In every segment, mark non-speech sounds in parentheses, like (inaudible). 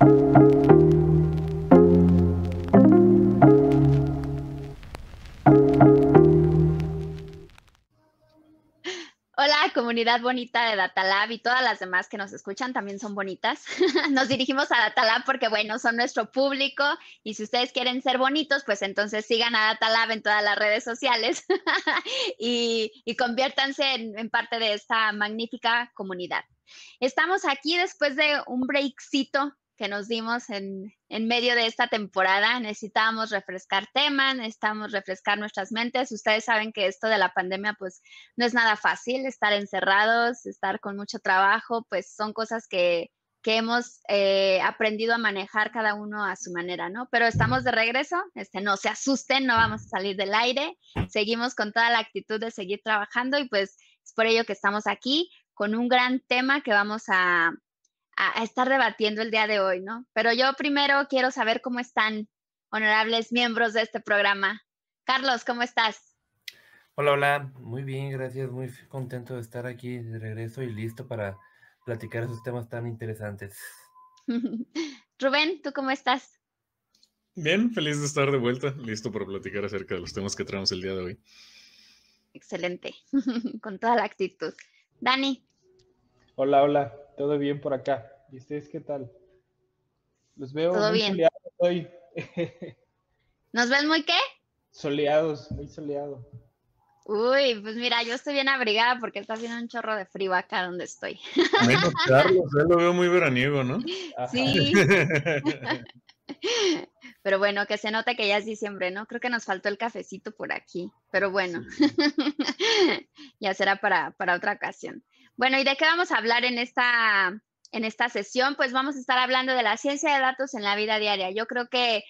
Hola, comunidad bonita de Datalab y todas las demás que nos escuchan también son bonitas. (laughs) Nos dirigimos a Datalab porque, bueno, son nuestro público y si ustedes quieren ser bonitos, pues entonces sigan a Datalab en todas las redes sociales (laughs) y, conviértanse en, en parte de esta magnífica comunidad. Estamos aquí después de un breakcito que nos dimos en, en, medio de esta temporada. Necesitábamos refrescar temas, necesitábamos refrescar nuestras mentes. Ustedes saben que esto de la pandemia, pues no es nada fácil, estar encerrados, estar con mucho trabajo, pues son cosas que, que hemos eh, aprendido a manejar cada uno a su manera, ¿no? Pero estamos de regreso, este, no se asusten, no vamos a salir del aire, seguimos con toda la actitud de seguir trabajando y pues es por ello que estamos aquí con un gran tema que vamos a a, estar debatiendo el día de hoy, ¿no? Pero yo primero quiero saber cómo están, honorables miembros de este programa. Carlos, ¿cómo estás? Hola, hola, muy bien, gracias, muy contento de estar aquí de regreso y listo para platicar esos temas tan interesantes. (laughs) Rubén, ¿tú cómo estás? Bien, feliz de estar de vuelta, listo para platicar acerca de los temas que traemos el día de hoy. Excelente, (laughs) con toda la actitud. Dani. Hola, hola, todo bien por acá. ¿Y ustedes qué tal? Los veo muy soleados hoy. (laughs) ¿Nos ven muy qué? Soleados, muy soleado. Uy, pues mira, yo estoy bien abrigada porque está haciendo un chorro de frío acá donde estoy. Menos Carlos, yo lo veo muy veraniego, ¿no? Sí. (laughs) (laughs) Pero bueno, que se note que ya es diciembre, ¿no? Creo que nos faltó el cafecito por aquí, pero bueno, (laughs) ya será para, para otra ocasión. Bueno, ¿y de qué vamos a hablar en esta, en esta sesión? Pues vamos a estar hablando de la ciencia de datos en la vida diaria. Yo creo que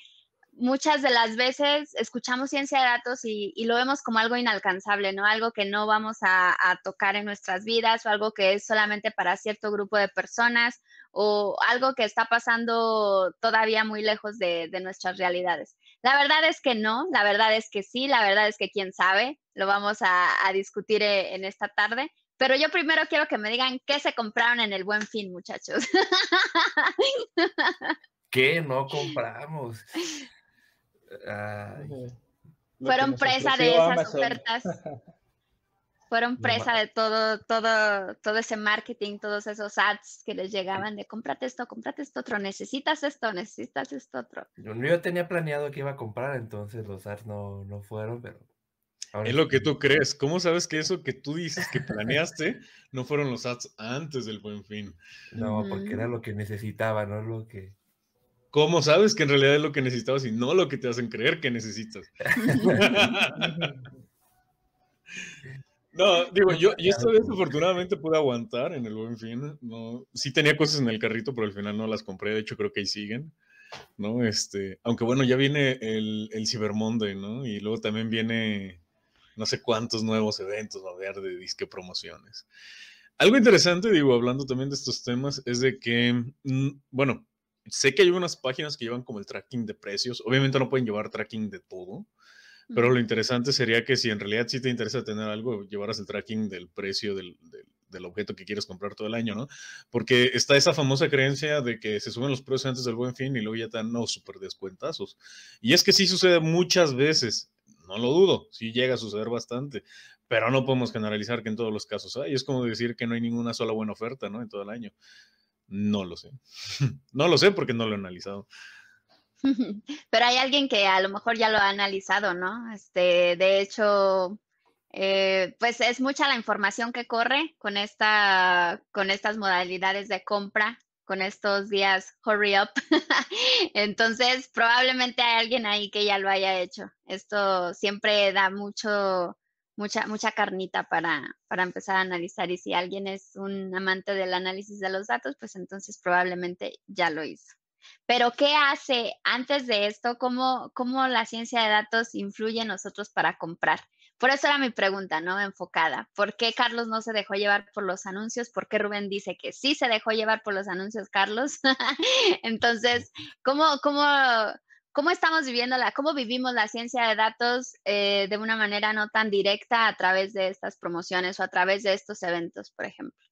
muchas de las veces escuchamos ciencia de datos y, lo vemos como algo inalcanzable, ¿no? Algo que no vamos a, tocar en nuestras vidas o algo que es solamente para cierto grupo de personas o algo que está pasando todavía muy lejos de, nuestras realidades. La verdad es que no, la verdad es que sí, la verdad es que quién sabe, lo vamos a, a discutir eh, en esta tarde, pero yo primero quiero que me digan qué se compraron en el buen fin, muchachos. ¿Qué no compramos? (laughs) Fueron presa de esas ofertas. (laughs) Fueron presa de todo, todo, todo ese marketing, todos esos ads que les llegaban de cómprate esto, cómprate esto otro, necesitas esto, necesitas esto otro. Yo, tenía planeado que iba a comprar, entonces los ads no, fueron, pero es lo que tú crees. ¿Cómo sabes que eso que tú dices que planeaste no fueron los ads antes del buen fin? No, porque era lo que necesitaba, no lo que. ¿Cómo sabes que en realidad es lo que necesitabas y no lo que te hacen creer que necesitas? no, digo, yo, yo esta vez afortunadamente pude aguantar en el buen fin. No, sí tenía cosas en el carrito, pero al final no las compré. De hecho, creo que ahí siguen. ¿no? Este, aunque bueno, ya viene el, el Cyber Monday, ¿no? Y luego también viene no sé cuántos nuevos eventos, va a haber de disque promociones. Algo interesante, digo, hablando también de estos temas, es de que, mm, bueno, sé que hay unas páginas que llevan como el tracking de precios. Obviamente no pueden llevar tracking de todo, pero lo interesante sería que si en realidad sí te interesa tener algo, llevaras el tracking del precio del, objeto que quieres comprar todo el año, ¿no? Porque está esa famosa creencia de que se suben los precios antes del buen fin y luego ya están no, súper descuentazos. Y es que sí sucede muchas veces, no lo dudo, sí llega a suceder bastante, pero no podemos generalizar que en todos los casos hay. Es como decir que no hay ninguna sola buena oferta, ¿no? En todo el año. No lo sé. (laughs) no lo sé porque no lo he analizado. (laughs) Pero hay alguien que a lo mejor ya lo ha analizado, ¿no? Este, de hecho, eh, pues es mucha la información que corre con esta, con estas modalidades de compra, con estos días hurry up. (laughs) Entonces, probablemente hay alguien ahí que ya lo haya hecho. Esto siempre da mucho, mucha, mucha carnita para, para empezar a analizar. Y si alguien es un amante del análisis de los datos, pues entonces probablemente ya lo hizo. Pero ¿qué hace antes de esto? ¿Cómo, cómo la ciencia de datos influye en nosotros para comprar? Por eso era mi pregunta, ¿no? Enfocada. ¿Por qué Carlos no se dejó llevar por los anuncios? ¿Por qué Rubén dice que sí se dejó llevar por los anuncios, Carlos? (laughs) Entonces, ¿cómo, cómo cómo estamos viviendo, la, cómo vivimos la ciencia de datos eh, de una manera no tan directa a través de estas promociones o a través de estos eventos, por ejemplo.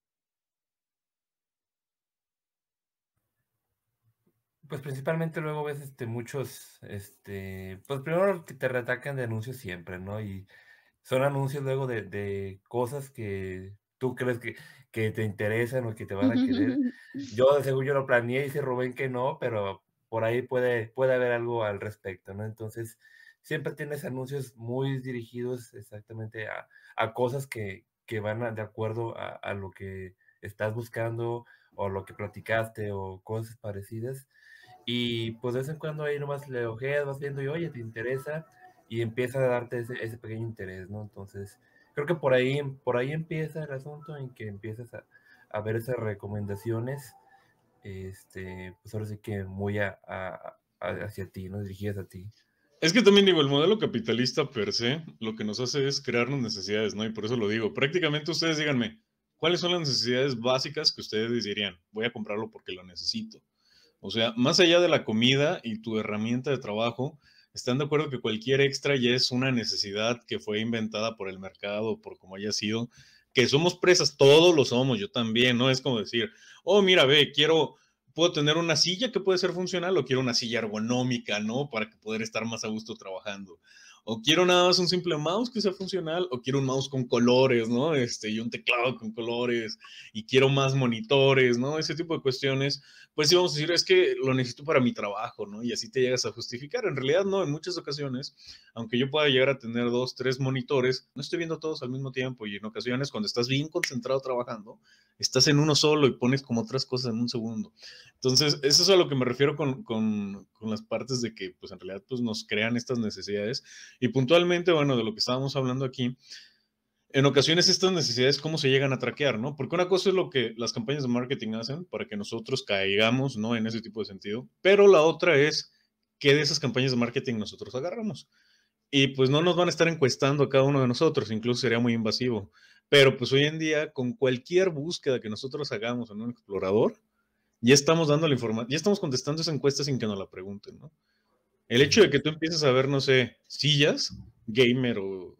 Pues principalmente luego ves este, muchos, este, pues primero que te reatacan de anuncios siempre, ¿no? Y son anuncios luego de, cosas que tú crees que, te interesan o que te van a querer. (laughs) Yo de seguro yo lo planeé, y dice Rubén que no, pero por ahí puede, puede haber algo al respecto, ¿no? Entonces, siempre tienes anuncios muy dirigidos exactamente a, cosas que, van de acuerdo a, lo que estás buscando o lo que platicaste o cosas parecidas. Y pues de vez en cuando ahí nomás le ojeas, vas viendo y oye, te interesa y empieza a darte ese, ese pequeño interés, ¿no? Entonces, creo que por ahí, por ahí empieza el asunto en que empiezas a, a ver esas recomendaciones este, pues ahora sí que muy hacia ti, ¿no? Dirigidas a ti. Es que también digo, el modelo capitalista per se lo que nos hace es crearnos necesidades, ¿no? Y por eso lo digo. Prácticamente ustedes díganme, ¿cuáles son las necesidades básicas que ustedes dirían? Voy a comprarlo porque lo necesito. O sea, más allá de la comida y tu herramienta de trabajo, ¿están de acuerdo que cualquier extra ya es una necesidad que fue inventada por el mercado, por como haya sido? que somos presas, todos lo somos, yo también, ¿no? Es como decir, oh, mira, ve, quiero, puedo tener una silla que puede ser funcional o quiero una silla ergonómica, ¿no? Para poder estar más a gusto trabajando o quiero nada más un simple mouse que sea funcional, o quiero un mouse con colores, ¿no? Este, y un teclado con colores, y quiero más monitores, ¿no? Ese tipo de cuestiones, pues sí vamos a decir, es que lo necesito para mi trabajo, ¿no? Y así te llegas a justificar. En realidad, no, en muchas ocasiones, aunque yo pueda llegar a tener dos, tres monitores, no estoy viendo todos al mismo tiempo, y en ocasiones cuando estás bien concentrado trabajando, estás en uno solo y pones como otras cosas en un segundo. Entonces, eso es a lo que me refiero con, con, con las partes de que, pues en realidad, pues nos crean estas necesidades y puntualmente, bueno, de lo que estábamos hablando aquí, en ocasiones estas necesidades, ¿cómo se llegan a traquear? ¿no? Porque una cosa es lo que las campañas de marketing hacen para que nosotros caigamos ¿no? en ese tipo de sentido, pero la otra es qué de esas campañas de marketing nosotros agarramos. Y pues no nos van a estar encuestando a cada uno de nosotros, incluso sería muy invasivo. Pero pues hoy en día, con cualquier búsqueda que nosotros hagamos en un explorador, ya estamos dando la información, ya estamos contestando esa encuesta sin que nos la pregunten, ¿no? El hecho de que tú empieces a ver, no sé, sillas, gamer o...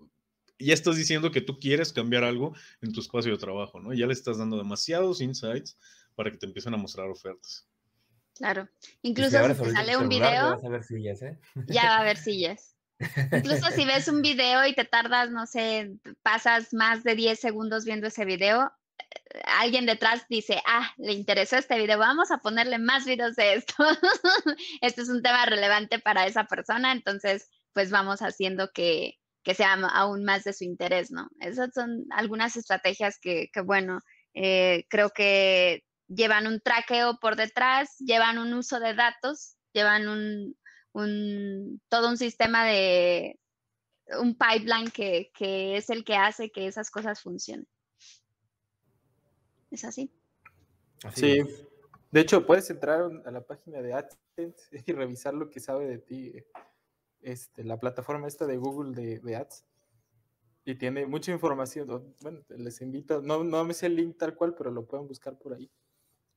Ya estás diciendo que tú quieres cambiar algo en tu espacio de trabajo, ¿no? Ya le estás dando demasiados insights para que te empiecen a mostrar ofertas. Claro. Incluso si, sale un video... Ya, a sillas, ¿eh? ya va a haber sillas. Incluso si ves un video y te tardas, no sé, pasas más de 10 segundos viendo ese video, alguien detrás dice, ah, le interesó este video, vamos a ponerle más videos de esto. (laughs) este es un tema relevante para esa persona, entonces pues vamos haciendo que, sea aún más de su interés, ¿no? Esas son algunas estrategias que, bueno, eh, creo que llevan un traqueo por detrás, llevan un uso de datos, llevan un, todo un sistema de un pipeline que es el que hace que esas cosas funcionen. ¿Es así? sí. De hecho, puedes entrar a la página de AdSense (laughs) y revisar lo que sabe de ti este, la plataforma esta de Google de, de Y tiene mucha información. Bueno, les invito, no, no me sé el link tal cual, pero lo pueden buscar por ahí.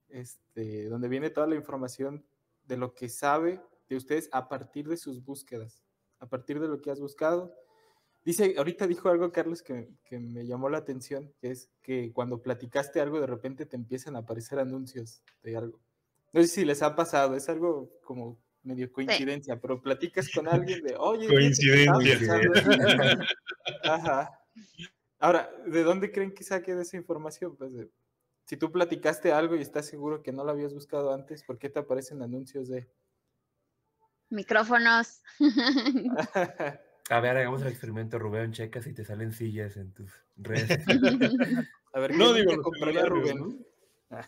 Este, donde viene toda la información de lo que sabe de ustedes a partir de sus búsquedas, a partir de lo que has buscado Dice, ahorita dijo algo, Carlos, que, me llamó la atención, que es que cuando platicaste algo, de repente te empiezan a aparecer anuncios de algo. No sé si les ha pasado, es algo como medio coincidencia, pero platicas con alguien de, oye, coincidencia. Ahora, ¿de dónde creen que saque de esa información? Pues si tú platicaste algo y estás seguro que no lo habías buscado antes, ¿por qué te aparecen anuncios de micrófonos? (laughs) A ver, hagamos el experimento, Rubén, checa si te salen sillas en tus redes. (laughs) ver, no digo, (laughs)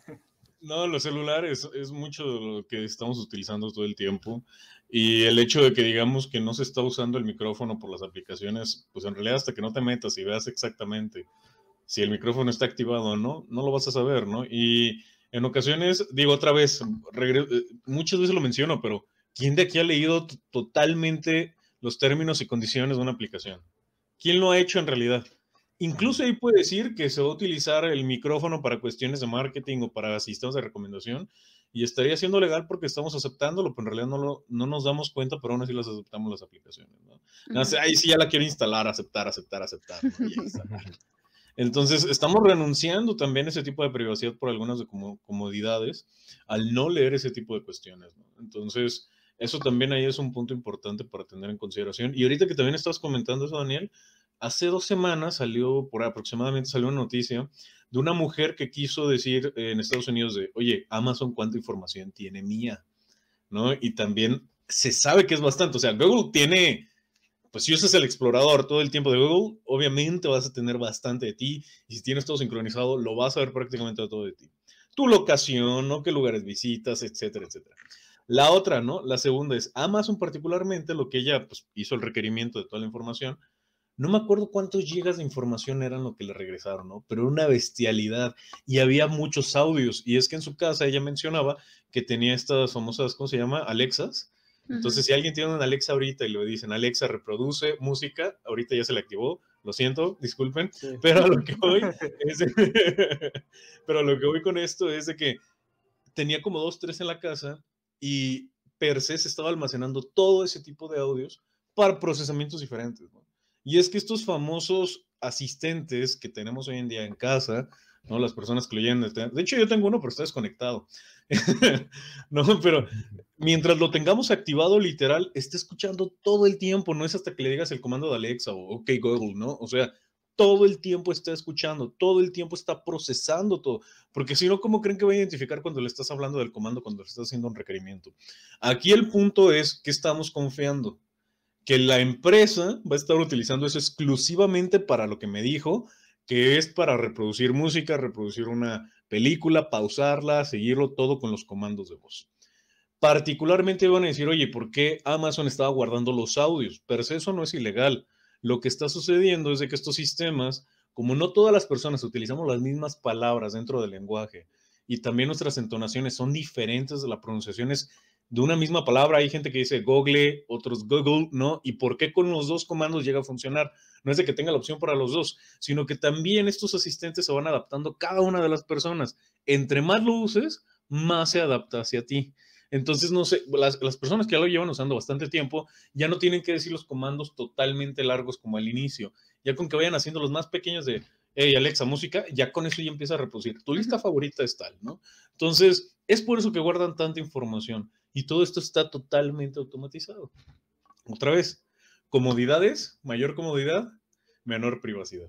No, los celulares es mucho lo que estamos utilizando todo el tiempo y el hecho de que digamos que no se está usando el micrófono por las aplicaciones, pues en realidad hasta que no te metas y veas exactamente si el micrófono está activado o no, no lo vas a saber, ¿no? Y en ocasiones, digo otra vez, eh, muchas veces lo menciono, pero ¿quién de aquí ha leído totalmente los términos y condiciones de una aplicación. ¿Quién lo ha hecho en realidad? Incluso ahí puede decir que se va a utilizar el micrófono para cuestiones de marketing o para sistemas de recomendación y estaría siendo legal porque estamos aceptándolo, pero en realidad no, no nos damos cuenta, pero aún así las aceptamos las aplicaciones. ahí sí ya la quiero instalar, aceptar, aceptar, aceptar. Entonces, estamos renunciando también a ese tipo de privacidad por algunas de comodidades al no leer ese tipo de cuestiones. Entonces, eso también ahí es un punto importante para tener en consideración. Y ahorita que también estás comentando eso, Daniel, hace dos semanas salió, por aproximadamente salió una noticia de una mujer que quiso decir en Estados Unidos de, oye, Amazon, ¿cuánta información tiene mía? ¿No? Y también se sabe que es bastante. O sea, Google tiene, pues si usas el explorador todo el tiempo de Google, obviamente vas a tener bastante de ti. Y si tienes todo sincronizado, lo vas a ver prácticamente todo de ti. Tu locación, ¿no? ¿Qué lugares visitas, etcétera, etcétera? La otra, ¿no? La segunda es Amazon particularmente, lo que ella pues, hizo el requerimiento de toda la información. No me acuerdo cuántos gigas de información eran lo que le regresaron, ¿no? Pero una bestialidad y había muchos audios. Y es que en su casa ella mencionaba que tenía estas famosas, ¿cómo se llama? Alexas. Entonces, si alguien tiene una Alexa ahorita y le dicen, Alexa, reproduce música, ahorita ya se le activó, lo siento, disculpen, (laughs) pero lo que voy (laughs) pero lo que voy con esto es de que tenía como dos, tres en la casa y per se se estaba almacenando todo ese tipo de audios para procesamientos diferentes. Y es que estos famosos asistentes que tenemos hoy en día en casa, ¿no? Las personas que lo este, De hecho, yo tengo uno, pero está desconectado. (laughs) no, pero mientras lo tengamos activado, literal, está escuchando todo el tiempo. No es hasta que le digas el comando de Alexa o OK Google, ¿no? O sea, todo el tiempo está escuchando, todo el tiempo está procesando todo, porque si no, ¿cómo creen que va a identificar cuando le estás hablando del comando, cuando le estás haciendo un requerimiento? Aquí el punto es que estamos confiando, que la empresa va a estar utilizando eso exclusivamente para lo que me dijo, que es para reproducir música, reproducir una película, pausarla, seguirlo todo con los comandos de voz. Particularmente van a decir, oye, ¿por qué Amazon estaba guardando los audios? Pero eso no es ilegal. Lo que está sucediendo es de que estos sistemas, como no todas las personas utilizamos las mismas palabras dentro del lenguaje y también nuestras entonaciones son diferentes, de las pronunciaciones de una misma palabra, hay gente que dice Google, otros Google, ¿no? ¿Y por qué con los dos comandos llega a funcionar? No es de que tenga la opción para los dos, sino que también estos asistentes se van adaptando cada una de las personas. Entre más lo uses, más se adapta hacia ti. Entonces, no sé, las, personas que ya lo llevan usando bastante tiempo ya no tienen que decir los comandos totalmente largos como al inicio. Ya con que vayan haciendo los más pequeños de, hey, Alexa, música, ya con eso ya empieza a reproducir. Tu lista favorita es tal, ¿no? Entonces, es por eso que guardan tanta información y todo esto está totalmente automatizado. Otra vez, comodidades, mayor comodidad, menor privacidad.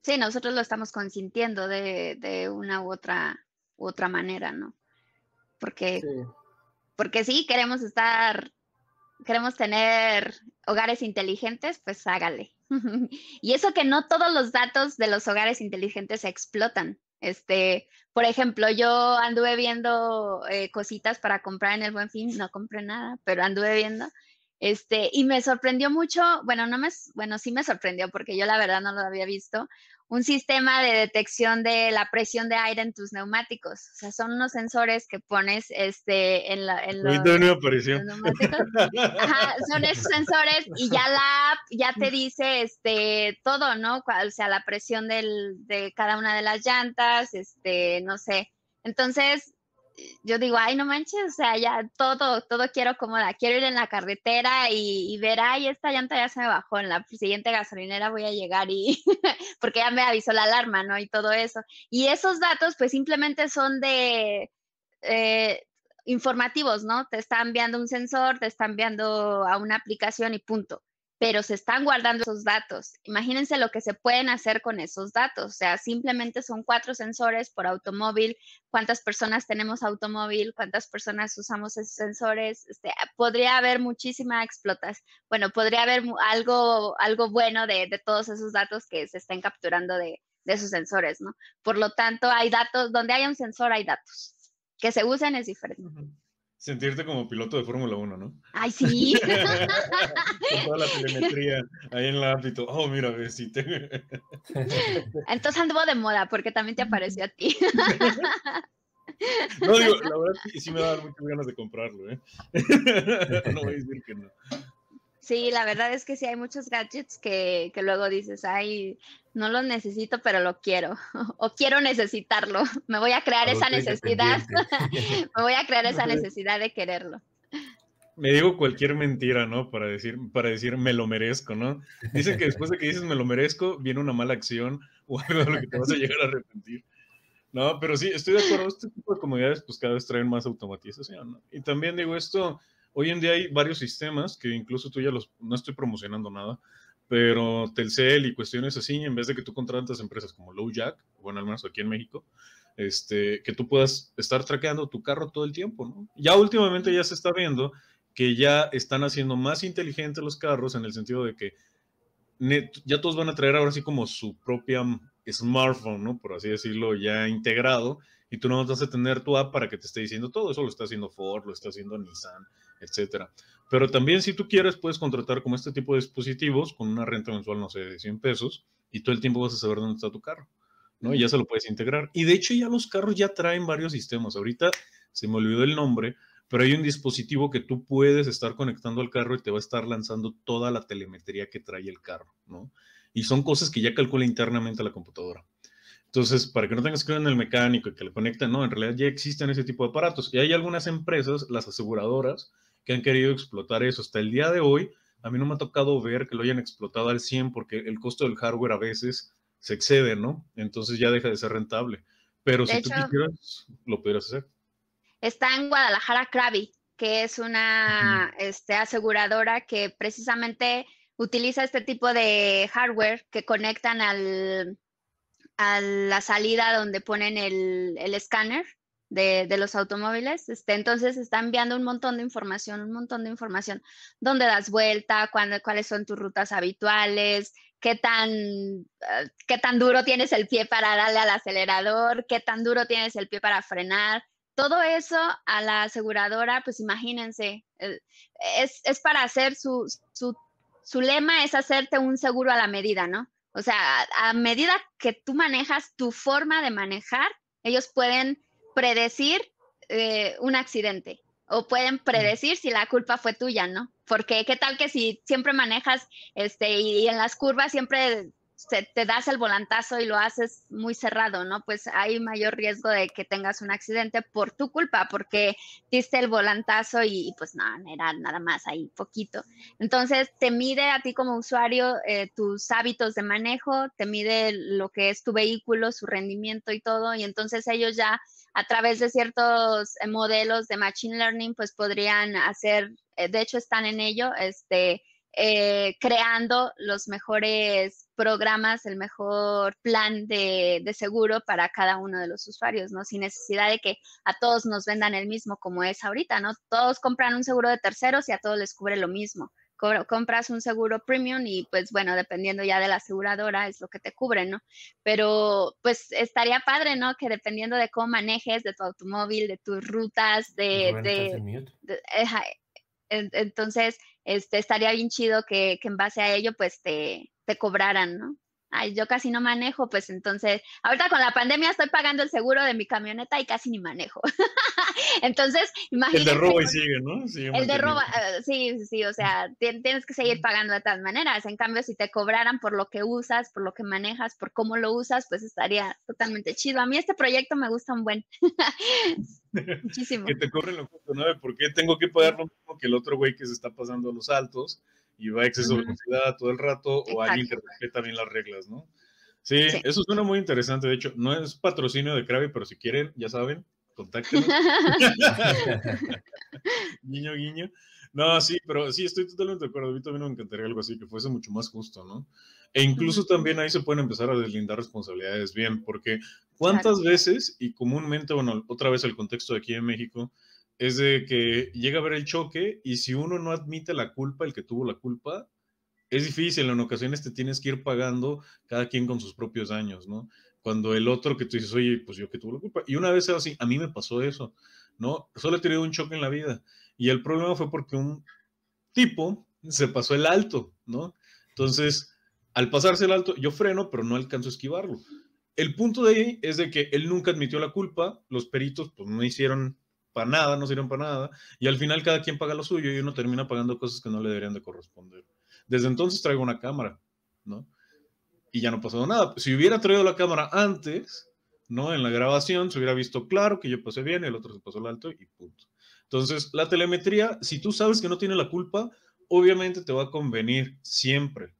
Sí, nosotros lo estamos consintiendo de, de una u otra, u otra manera, ¿no? porque sí. porque sí queremos estar queremos tener hogares inteligentes, pues hágale. (laughs) y eso que no todos los datos de los hogares inteligentes se explotan. Este, por ejemplo, yo anduve viendo eh, cositas para comprar en el Buen Fin, no compré nada, pero anduve viendo. Este, y me sorprendió mucho, bueno, no me, bueno, sí me sorprendió porque yo la verdad no lo había visto, un sistema de detección de la presión de aire en tus neumáticos. O sea, son unos sensores que pones este, en, la, en los, neumáticos. son esos sensores y ya la app ya te dice este, todo, ¿no? O sea, la presión del, de cada una de las llantas, este, no sé. Entonces, yo digo, ay, no manches, o sea, ya todo, todo quiero cómoda, quiero ir en la carretera y, ver, ay, esta llanta ya se me bajó, en la siguiente gasolinera voy a llegar y, (laughs) porque ya me avisó la alarma, ¿no? Y todo eso. Y esos datos, pues simplemente son de eh, informativos, ¿no? Te está enviando un sensor, te está enviando a una aplicación y punto pero se están guardando esos datos. Imagínense lo que se pueden hacer con esos datos. O sea, simplemente son cuatro sensores por automóvil, cuántas personas tenemos automóvil, cuántas personas usamos esos sensores. Este, podría haber muchísima explotas. Bueno, podría haber algo, algo bueno de, todos esos datos que se estén capturando de, esos sensores, ¿no? Por lo tanto, hay datos, donde hay un sensor hay datos. Que se usen es diferente. Sentirte como piloto de Fórmula 1, ¿no? Ay, sí. (laughs) Con toda la telemetría ahí en el ámbito. Oh, mira, ve, (laughs) Entonces anduvo de moda porque también te apareció a ti. No, digo, la verdad que sí me da muchas ganas de comprarlo, ¿eh? (laughs) No voy a decir que no. Sí, la verdad es que sí hay muchos gadgets que, luego dices, ay, no lo necesito, pero lo quiero. (laughs) o quiero necesitarlo. (laughs) (laughs) Me voy a crear esa necesidad. Me voy a crear esa necesidad de quererlo. Me digo cualquier mentira, ¿no? Para decir, para decir me lo merezco, ¿no? Dicen que después de que dices me lo merezco, viene una mala acción o algo lo que te vas a llegar a arrepentir. No, pero sí, estoy de acuerdo. Este tipo de comodidades, pues cada vez traen más automatización, Y también digo, esto Hoy en día hay varios sistemas que incluso tú ya los, no estoy promocionando nada, pero Telcel y cuestiones así, en vez de que tú contratas empresas como Low Jack, bueno, al menos aquí en México, este, que tú puedas estar traqueando tu carro todo el tiempo, ¿no? Ya últimamente ya se está viendo que ya están haciendo más inteligentes los carros en el sentido de que ya todos van a traer ahora sí como su propia smartphone, ¿no? Por así decirlo, ya integrado, y tú no vas a tener tu app para que te esté diciendo todo, eso lo está haciendo Ford, lo está haciendo Nissan, etcétera. Pero también si tú quieres puedes contratar como este tipo de dispositivos con una renta mensual, no sé, de 100 pesos y todo el tiempo vas a saber dónde está tu carro, ¿no? Y ya se lo puedes integrar. Y de hecho ya los carros ya traen varios sistemas. Ahorita se me olvidó el nombre, pero hay un dispositivo que tú puedes estar conectando al carro y te va a estar lanzando toda la telemetría que trae el carro, ¿no? Y son cosas que ya calcula internamente la computadora. Entonces, para que no tengas que ir en el mecánico y que le conecten, no, en realidad ya existen ese tipo de aparatos. Y hay algunas empresas, las aseguradoras, que han querido explotar eso. Hasta el día de hoy, a mí no me ha tocado ver que lo hayan explotado al 100 porque el costo del hardware a veces se excede, ¿no? Entonces ya deja de ser rentable. Pero si tú quisieras, lo pudieras hacer. Está en Guadalajara Krabi, que es una este, aseguradora que precisamente utiliza este tipo de hardware que conectan al, a la salida donde ponen el, el escáner de, los automóviles. Este, entonces está enviando un montón de información, un montón de información, dónde das vuelta, cuáles son tus rutas habituales, qué tan, ah, qué tan duro tienes el pie para darle al acelerador, qué tan duro tienes el pie para frenar. Todo eso a la aseguradora, pues imagínense, eh, es, para hacer su, lema es hacerte un seguro a la medida, ¿no? O sea, a medida que tú manejas tu forma de manejar, ellos pueden predecir eh, un accidente o pueden predecir si la culpa fue tuya, ¿no? Porque qué tal que si siempre manejas este y, y en las curvas siempre te das el volantazo y lo haces muy cerrado, ¿no? Pues hay mayor riesgo de que tengas un accidente por tu culpa, porque diste el volantazo y, pues nada, era nada más ahí poquito. Entonces, te mide a ti como usuario eh, tus hábitos de manejo, te mide lo que es tu vehículo, su rendimiento y todo, y entonces ellos ya a través de ciertos eh, modelos de Machine Learning, pues podrían hacer, eh, de hecho están en ello, este eh, creando los mejores programas, el mejor plan de, seguro para cada uno de los usuarios, ¿no? Sin necesidad de que a todos nos vendan el mismo como es ahorita, ¿no? Todos compran un seguro de terceros y a todos les cubre lo mismo. compras un seguro premium y pues bueno, dependiendo ya de la aseguradora es lo que te cubre, ¿no? Pero pues estaría padre, ¿no? Que dependiendo de cómo manejes, de tu automóvil, de tus rutas, de entonces, este, estaría bien chido que, en base a ello, pues te, te cobraran, ¿no? ay, yo casi no manejo, pues entonces, ahorita con la pandemia estoy pagando el seguro de mi camioneta y casi ni manejo. (laughs) entonces, imagínate. El de roba y sigue, ¿no? el de roba, eh, sí, sí, o sea, tienes que seguir pagando de todas maneras. En cambio, si te cobraran por lo que usas, por lo que manejas, por cómo lo usas, pues estaría totalmente chido. A mí este proyecto me gusta un buen. (laughs) (laughs) Muchísimo. que te cobren lo justo, ¿no? ¿Por tengo que pagar lo mismo que el otro güey que se está pasando a los altos? y va a exceso de velocidad todo el rato o alguien que respeta bien las reglas, ¿no? Sí, eso suena muy interesante. De hecho, no es patrocinio de Krabi, pero si quieren, ya saben, contáctenos. (laughs) guiño, guiño. No, sí, pero sí, estoy totalmente de acuerdo. A mí también me encantaría algo así, que fuese mucho más justo, ¿no? E incluso también ahí se pueden empezar a deslindar responsabilidades bien, porque ¿cuántas veces y comúnmente, bueno, otra vez el contexto de aquí en México, es de que llega a ver el choque y si uno no admite la culpa, el que tuvo la culpa, es difícil, en ocasiones te tienes que ir pagando cada quien con sus propios años, ¿no? Cuando el otro que tú dices, oye, pues yo que tuve la culpa. Y una vez así, a mí me pasó eso, ¿no? Solo he tenido un choque en la vida. Y el problema fue porque un tipo se pasó el alto, ¿no? Entonces, al pasarse el alto, yo freno, pero no alcanzo a esquivarlo. El punto de ahí es de que él nunca admitió la culpa, los peritos pues no hicieron para nada, no sirven para nada, y al final cada quien paga lo suyo y uno termina pagando cosas que no le deberían de corresponder. Desde entonces traigo una cámara, ¿no? Y ya no ha pasado nada. Si hubiera traído la cámara antes, ¿no? En la grabación se hubiera visto claro que yo pasé bien, el otro se pasó el alto y punto. Entonces, la telemetría, si tú sabes que no tiene la culpa, obviamente te va a convenir siempre,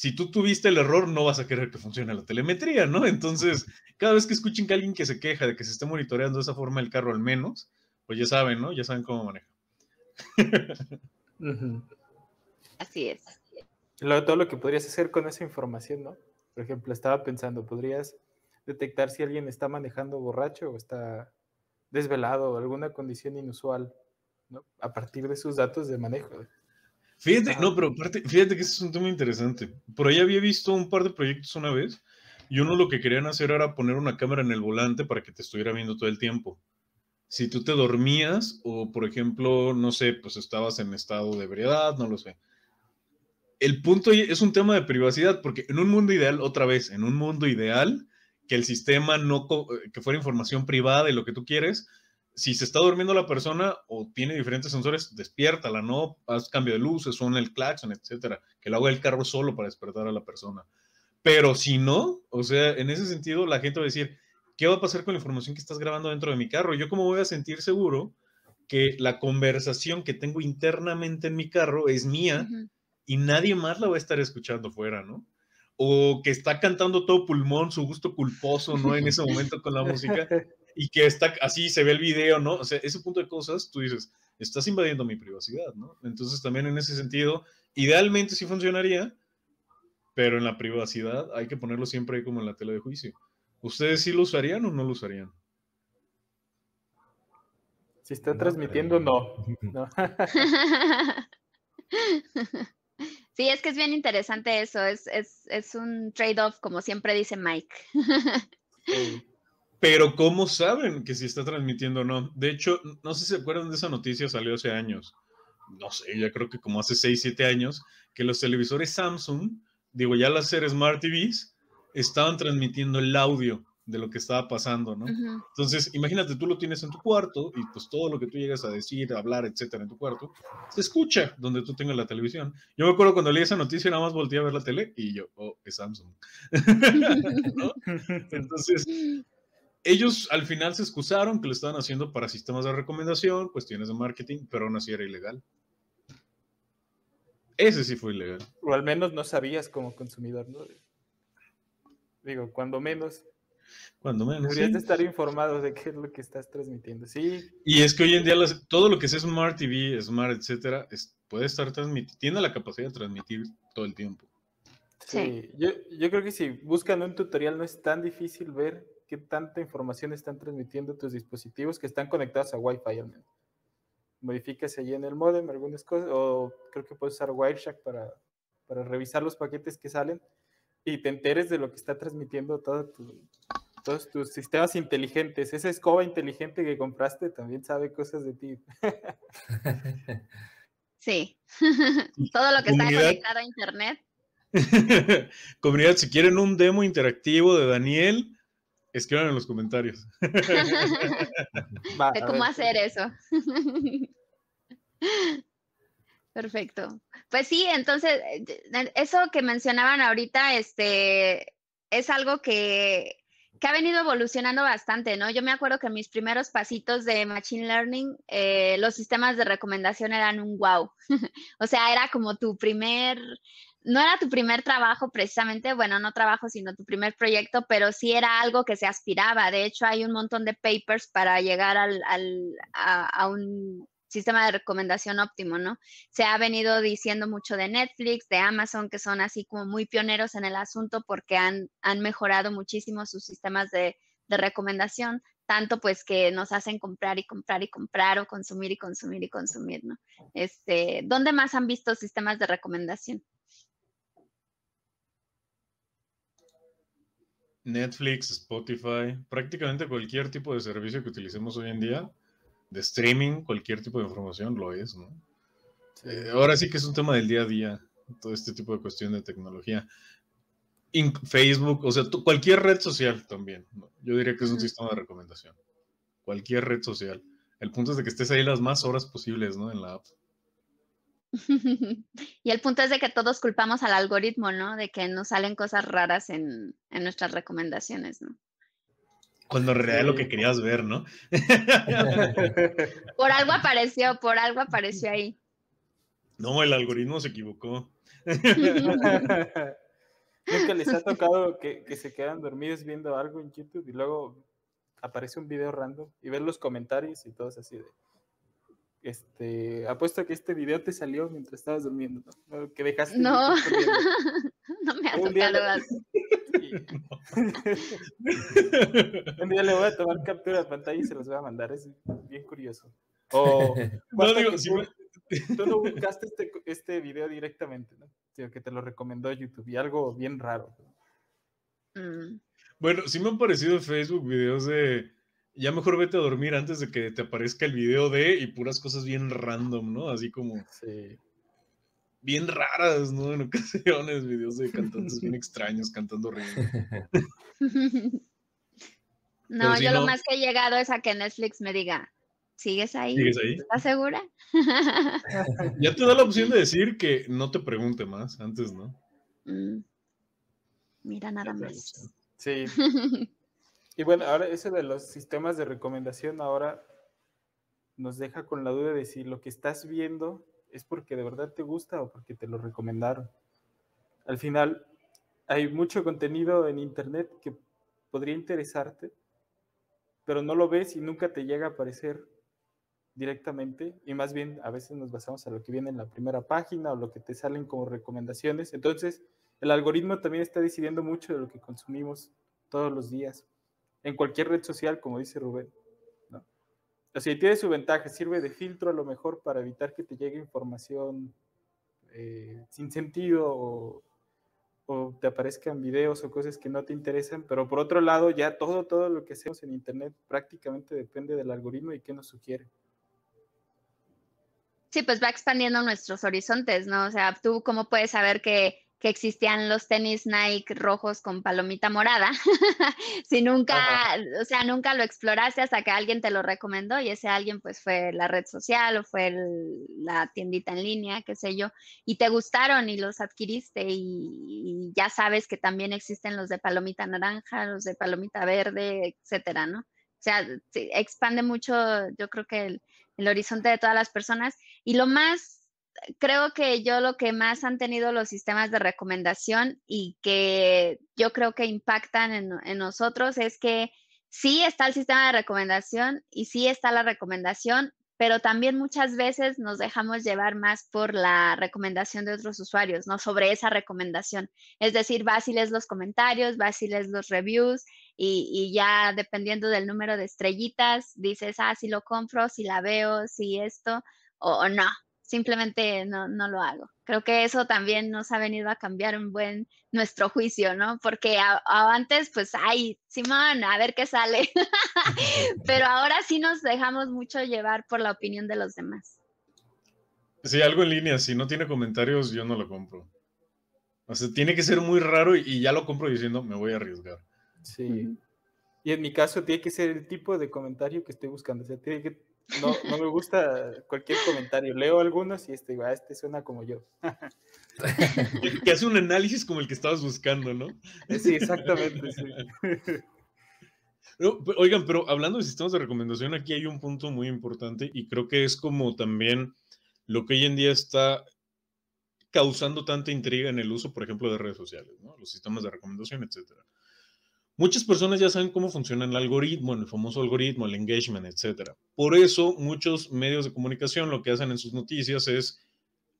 si tú tuviste el error, no vas a querer que funcione la telemetría, ¿no? Entonces, cada vez que escuchen que alguien que se queja de que se esté monitoreando de esa forma el carro al menos, pues ya saben, ¿no? Ya saben cómo maneja. Así es. Lo, todo lo que podrías hacer con esa información, ¿no? Por ejemplo, estaba pensando, podrías detectar si alguien está manejando borracho o está desvelado o alguna condición inusual, ¿no? A partir de sus datos de manejo. Fíjate, ah, no, pero fíjate que es un tema interesante. Por ahí había visto un par de proyectos una vez y uno lo que querían hacer era poner una cámara en el volante para que te estuviera viendo todo el tiempo. Si tú te dormías o, por ejemplo, no sé, pues estabas en estado de ebriedad, no lo sé. El punto es un tema de privacidad, porque en un mundo ideal, otra vez, en un mundo ideal, que el sistema no, eh, que fuera información privada y lo que tú quieres, si se está durmiendo la persona o tiene diferentes sensores, despiértala, ¿no? Haz cambio de luces, suena el claxon, etcétera. Que lo haga el carro solo para despertar a la persona. Pero si no, o sea, en ese sentido, la gente va a decir, ¿qué va a pasar con la información que estás grabando dentro de mi carro? ¿Yo cómo voy a sentir seguro que la conversación que tengo internamente en mi carro es mía y nadie más la va a estar escuchando fuera, ¿no? o que está cantando todo pulmón, su gusto culposo, ¿no? En ese momento con la música. (laughs) y que está así, se ve el video, ¿no? O sea, ese punto de cosas, tú dices, estás invadiendo mi privacidad, ¿no? Entonces también en ese sentido, idealmente sí funcionaría, pero en la privacidad hay que ponerlo siempre ahí como en la tela de juicio. ¿Ustedes sí lo usarían o no lo usarían? Si está transmitiendo, no. (laughs) (laughs) Sí, es que es bien interesante eso, es, es un trade-off, como siempre dice Mike. Sí. Pero ¿cómo saben que si está transmitiendo o no? De hecho, no sé si se acuerdan de esa noticia, salió hace años. No sé, ya creo que como hace 6, 7 años, que los televisores Samsung, digo, ya las series Smart TVs, estaban transmitiendo el audio de lo que estaba pasando, ¿no? Entonces, imagínate, tú lo tienes en tu cuarto y pues todo lo que tú llegas a decir, hablar, etcétera, en tu cuarto, se escucha donde tú tengas la televisión. Yo me acuerdo cuando leí esa noticia, nada más volteé a ver la tele y yo, oh, es Samsung. (laughs) (laughs) Entonces, ellos al final se excusaron que lo estaban haciendo para sistemas de recomendación, cuestiones de marketing, pero aún así era ilegal. Ese sí fue ilegal. O al menos no sabías como consumidor, ¿no? Digo, cuando menos. Cuando menos. Deberías estar informado de qué es lo que estás transmitiendo, sí. Y es que hoy en día todo lo que es Smart TV, Smart, etcétera, puede estar transmitiendo, tiene la capacidad de transmitir todo el tiempo. Sí, Yo, yo creo que si buscan un tutorial no es tan difícil ver qué tanta información están transmitiendo tus dispositivos que están conectados a Wi-Fi allí en el modem algunas cosas, o creo que puedes usar Wireshark para, para revisar los paquetes que salen y te enteres de lo que está transmitiendo todos tus sistemas inteligentes. Esa escoba inteligente que compraste también sabe cosas de ti. (laughs) Sí, (laughs) todo lo que está conectado a Internet. (laughs) Comunidad, si quieren un demo interactivo de Daniel, Escriban en los comentarios. (laughs) de cómo hacer eso. (laughs) Perfecto. Pues sí, entonces, eh, eso que mencionaban ahorita, este, es algo que, ha venido evolucionando bastante, ¿no? Yo me acuerdo que mis primeros pasitos de Machine Learning, eh, los sistemas de recomendación eran un wow. (laughs) o sea, era como tu primer no era tu primer trabajo precisamente, bueno, no trabajo, sino tu primer proyecto, pero sí era algo que se aspiraba. De hecho, hay un montón de papers para llegar al, al, a, un sistema de recomendación óptimo, ¿no? Se ha venido diciendo mucho de Netflix, de Amazon, que son así como muy pioneros en el asunto porque han, mejorado muchísimo sus sistemas de, de recomendación, tanto pues que nos hacen comprar y comprar y comprar o consumir y consumir y consumir, ¿no? Este, ¿Dónde más han visto sistemas de recomendación? Netflix, Spotify, prácticamente cualquier tipo de servicio que utilicemos hoy en día, de streaming, cualquier tipo de información lo es, ¿no? Eh, ahora sí que es un tema del día a día, todo este tipo de cuestión de tecnología. Facebook, o sea, cualquier red social también. Yo diría que es un sistema de recomendación. Cualquier red social. El punto es de que estés ahí las más horas posibles, ¿no? En la app. (laughs) y el punto es de que todos culpamos al algoritmo, ¿no? De que nos salen cosas raras en, nuestras recomendaciones, ¿no? Cuando en realidad lo que querías ver, ¿no? (laughs) por algo apareció, por algo (laughs) apareció ahí. No, el algoritmo se equivocó. que les ha tocado que, se quedan dormidos viendo algo en YouTube y luego aparece un video random y ver los comentarios y todo es así de este, apuesto a que este video te salió mientras estabas durmiendo, ¿no? Que dejaste. No, (laughs) no me has (laughs) Un día le voy a tomar captura de pantalla y se los voy a mandar, es bien curioso. O, (laughs) no, digo, si tú, no buscaste este, este, video directamente, ¿no? Sino que te lo recomendó YouTube y algo bien raro. Mm. Bueno, sí me han parecido Facebook videos de ya mejor vete a dormir antes de que te aparezca el video de y puras cosas bien random, ¿no? Así como bien raras, ¿no? En ocasiones, videos de cantantes bien extraños cantando horrible. (laughs) no, yo lo más que he llegado es a que Netflix me diga, ¿sigues ahí? ¿Sigues ahí? ¿Estás segura? (laughs) ya te da la opción de decir que no te pregunte más, antes, ¿no? Mm. Mira nada más. Sí. (laughs) Y bueno, ahora eso de los sistemas de recomendación ahora nos deja con la duda de si lo que estás viendo es porque de verdad te gusta o porque te lo recomendaron. Al final, hay mucho contenido en Internet que podría interesarte, pero no lo ves y nunca te llega a aparecer directamente y más bien a veces nos basamos a lo que viene en la primera página o lo que te salen como recomendaciones. Entonces, el algoritmo también está decidiendo mucho de lo que consumimos todos los días en cualquier red social, como dice Rubén. ¿no? O sea, tiene su ventaja, sirve de filtro a lo mejor para evitar que te llegue información eh, sin sentido o, te aparezcan videos o cosas que no te interesan, pero por otro lado ya todo, todo lo que hacemos en Internet prácticamente depende del algoritmo y qué nos sugiere. Sí, pues va expandiendo nuestros horizontes, ¿no? O sea, tú cómo puedes saber que que existían los tenis Nike rojos con palomita morada. (laughs) si nunca, o sea, nunca lo exploraste hasta que alguien te lo recomendó y ese alguien pues fue la red social o fue la tiendita en línea, qué sé yo, y te gustaron y los adquiriste y, ya sabes que también existen los de palomita naranja, los de palomita verde, etcétera, ¿no? O sea, expande mucho, yo creo que el, el horizonte de todas las personas y lo más creo que yo lo que más han tenido los sistemas de recomendación y que yo creo que impactan en, nosotros es que sí está el sistema de recomendación y sí está la recomendación, pero también muchas veces nos dejamos llevar más por la recomendación de otros usuarios, ¿no? Sobre esa recomendación. Es decir, vas y lees los comentarios, vas y lees los reviews y, ya dependiendo del número de estrellitas, dices, ah, si lo compro, si la veo, si esto, o no, simplemente no, no lo hago. Creo que eso también nos ha venido a cambiar un buen nuestro juicio, ¿no? Porque antes, pues, ay, Simón, a ver qué sale. (laughs) Pero ahora sí nos dejamos mucho llevar por la opinión de los demás. Sí, algo en línea, si no tiene comentarios, yo no lo compro. O sea, tiene que ser muy raro y, ya lo compro diciendo, me voy a arriesgar. Sí. Y en mi caso, tiene que ser el tipo de comentario que estoy buscando. O sea, tiene que no, no me gusta cualquier comentario. Leo algunos y este, ah, este suena como yo. (laughs) que hace un análisis como el que estabas buscando, ¿no? Eh, sí, exactamente. (laughs) oigan, pero hablando de sistemas de recomendación, aquí hay un punto muy importante y creo que es como también lo que hoy en día está causando tanta intriga en el uso, por ejemplo, de redes sociales, Los sistemas de recomendación, etcétera. Muchas personas ya saben cómo funciona el algoritmo, el famoso algoritmo, el engagement, etc. Por eso muchos medios de comunicación lo que hacen en sus noticias es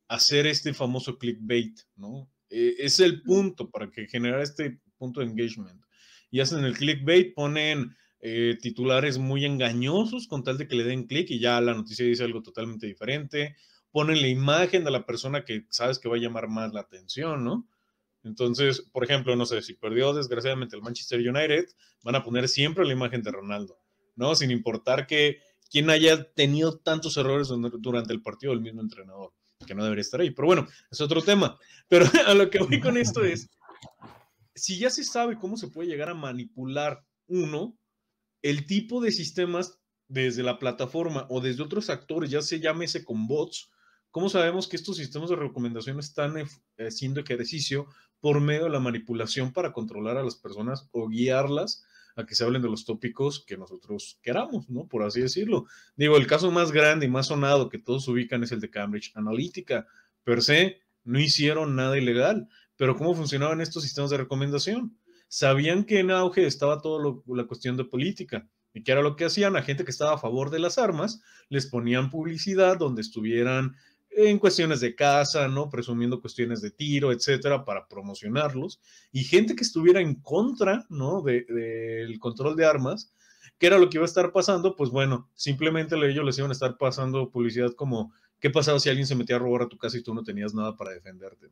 hacer este famoso clickbait, ¿no? Eh, es el punto para que generar este punto de engagement. Y hacen el clickbait, ponen eh, titulares muy engañosos con tal de que le den clic y ya la noticia dice algo totalmente diferente. Ponen la imagen de la persona que sabes que va a llamar más la atención, ¿no? Entonces, por ejemplo, no sé, si perdió desgraciadamente el Manchester United, van a poner siempre la imagen de Ronaldo, ¿no? Sin importar que quien haya tenido tantos errores durante el partido, el mismo entrenador, que no debería estar ahí. Pero bueno, es otro tema. Pero (laughs) a lo que voy con esto es, si ya se sabe cómo se puede llegar a manipular uno, el tipo de sistemas desde la plataforma o desde otros actores, ya se ese con bots, ¿Cómo sabemos que estos sistemas de recomendación están haciendo ejercicio por medio de la manipulación para controlar a las personas o guiarlas a que se hablen de los tópicos que nosotros queramos, ¿no? Por así decirlo. Digo, el caso más grande y más sonado que todos ubican es el de Cambridge Analytica. Per se, no hicieron nada ilegal, pero ¿cómo funcionaban estos sistemas de recomendación? Sabían que en auge estaba toda la cuestión de política. ¿Y que era lo que hacían? La gente que estaba a favor de las armas les ponían publicidad donde estuvieran en cuestiones de casa, ¿no? Presumiendo cuestiones de tiro, etcétera, para promocionarlos. Y gente que estuviera en contra, ¿no? Del control de armas, que era lo que iba a estar pasando, pues bueno, simplemente ellos les iban a estar pasando publicidad como ¿qué pasaba si alguien se metía a robar a tu casa y tú no tenías nada para defenderte?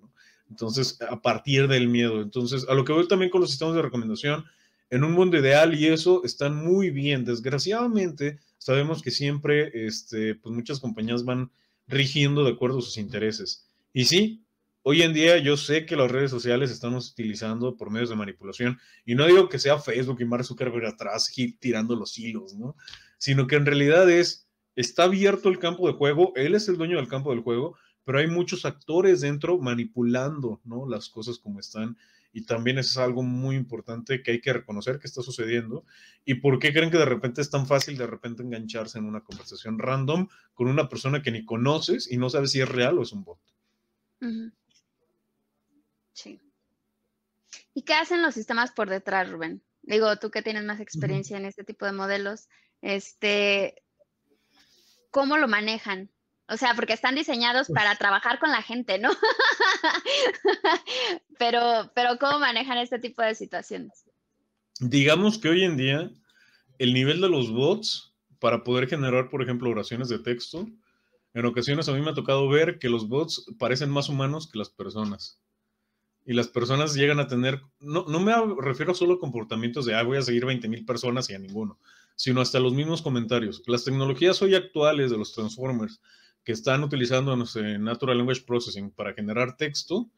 Entonces, a partir del miedo. Entonces, a lo que voy también con los sistemas de recomendación, en un mundo ideal y eso están muy bien. Desgraciadamente, sabemos que siempre, este, pues muchas compañías van rigiendo de acuerdo a sus intereses. Y sí, hoy en día yo sé que las redes sociales estamos utilizando por medios de manipulación, y no digo que sea Facebook y Mark Zuckerberg atrás tirando los hilos, ¿no? Sino que en realidad es, está abierto el campo de juego, él es el dueño del campo del juego, pero hay muchos actores dentro manipulando, ¿no? Las cosas como están y también es algo muy importante que hay que reconocer que está sucediendo. ¿Y por qué creen que de repente es tan fácil de repente engancharse en una conversación random con una persona que ni conoces y no sabes si es real o es un bot? Sí. ¿Y qué hacen los sistemas por detrás, Rubén? Digo, tú que tienes más experiencia en este tipo de modelos, este, ¿cómo lo manejan? O sea, porque están diseñados para trabajar con la gente, ¿no? (laughs) pero, pero ¿cómo manejan este tipo de situaciones? Digamos que hoy en día el nivel de los bots para poder generar, por ejemplo, oraciones de texto, en ocasiones a mí me ha tocado ver que los bots parecen más humanos que las personas. Y las personas llegan a tener, no, no me refiero solo a comportamientos de, ah, voy a seguir 20 mil personas y a ninguno, sino hasta los mismos comentarios. Las tecnologías hoy actuales de los Transformers que están utilizando, Natural Language Processing para generar texto,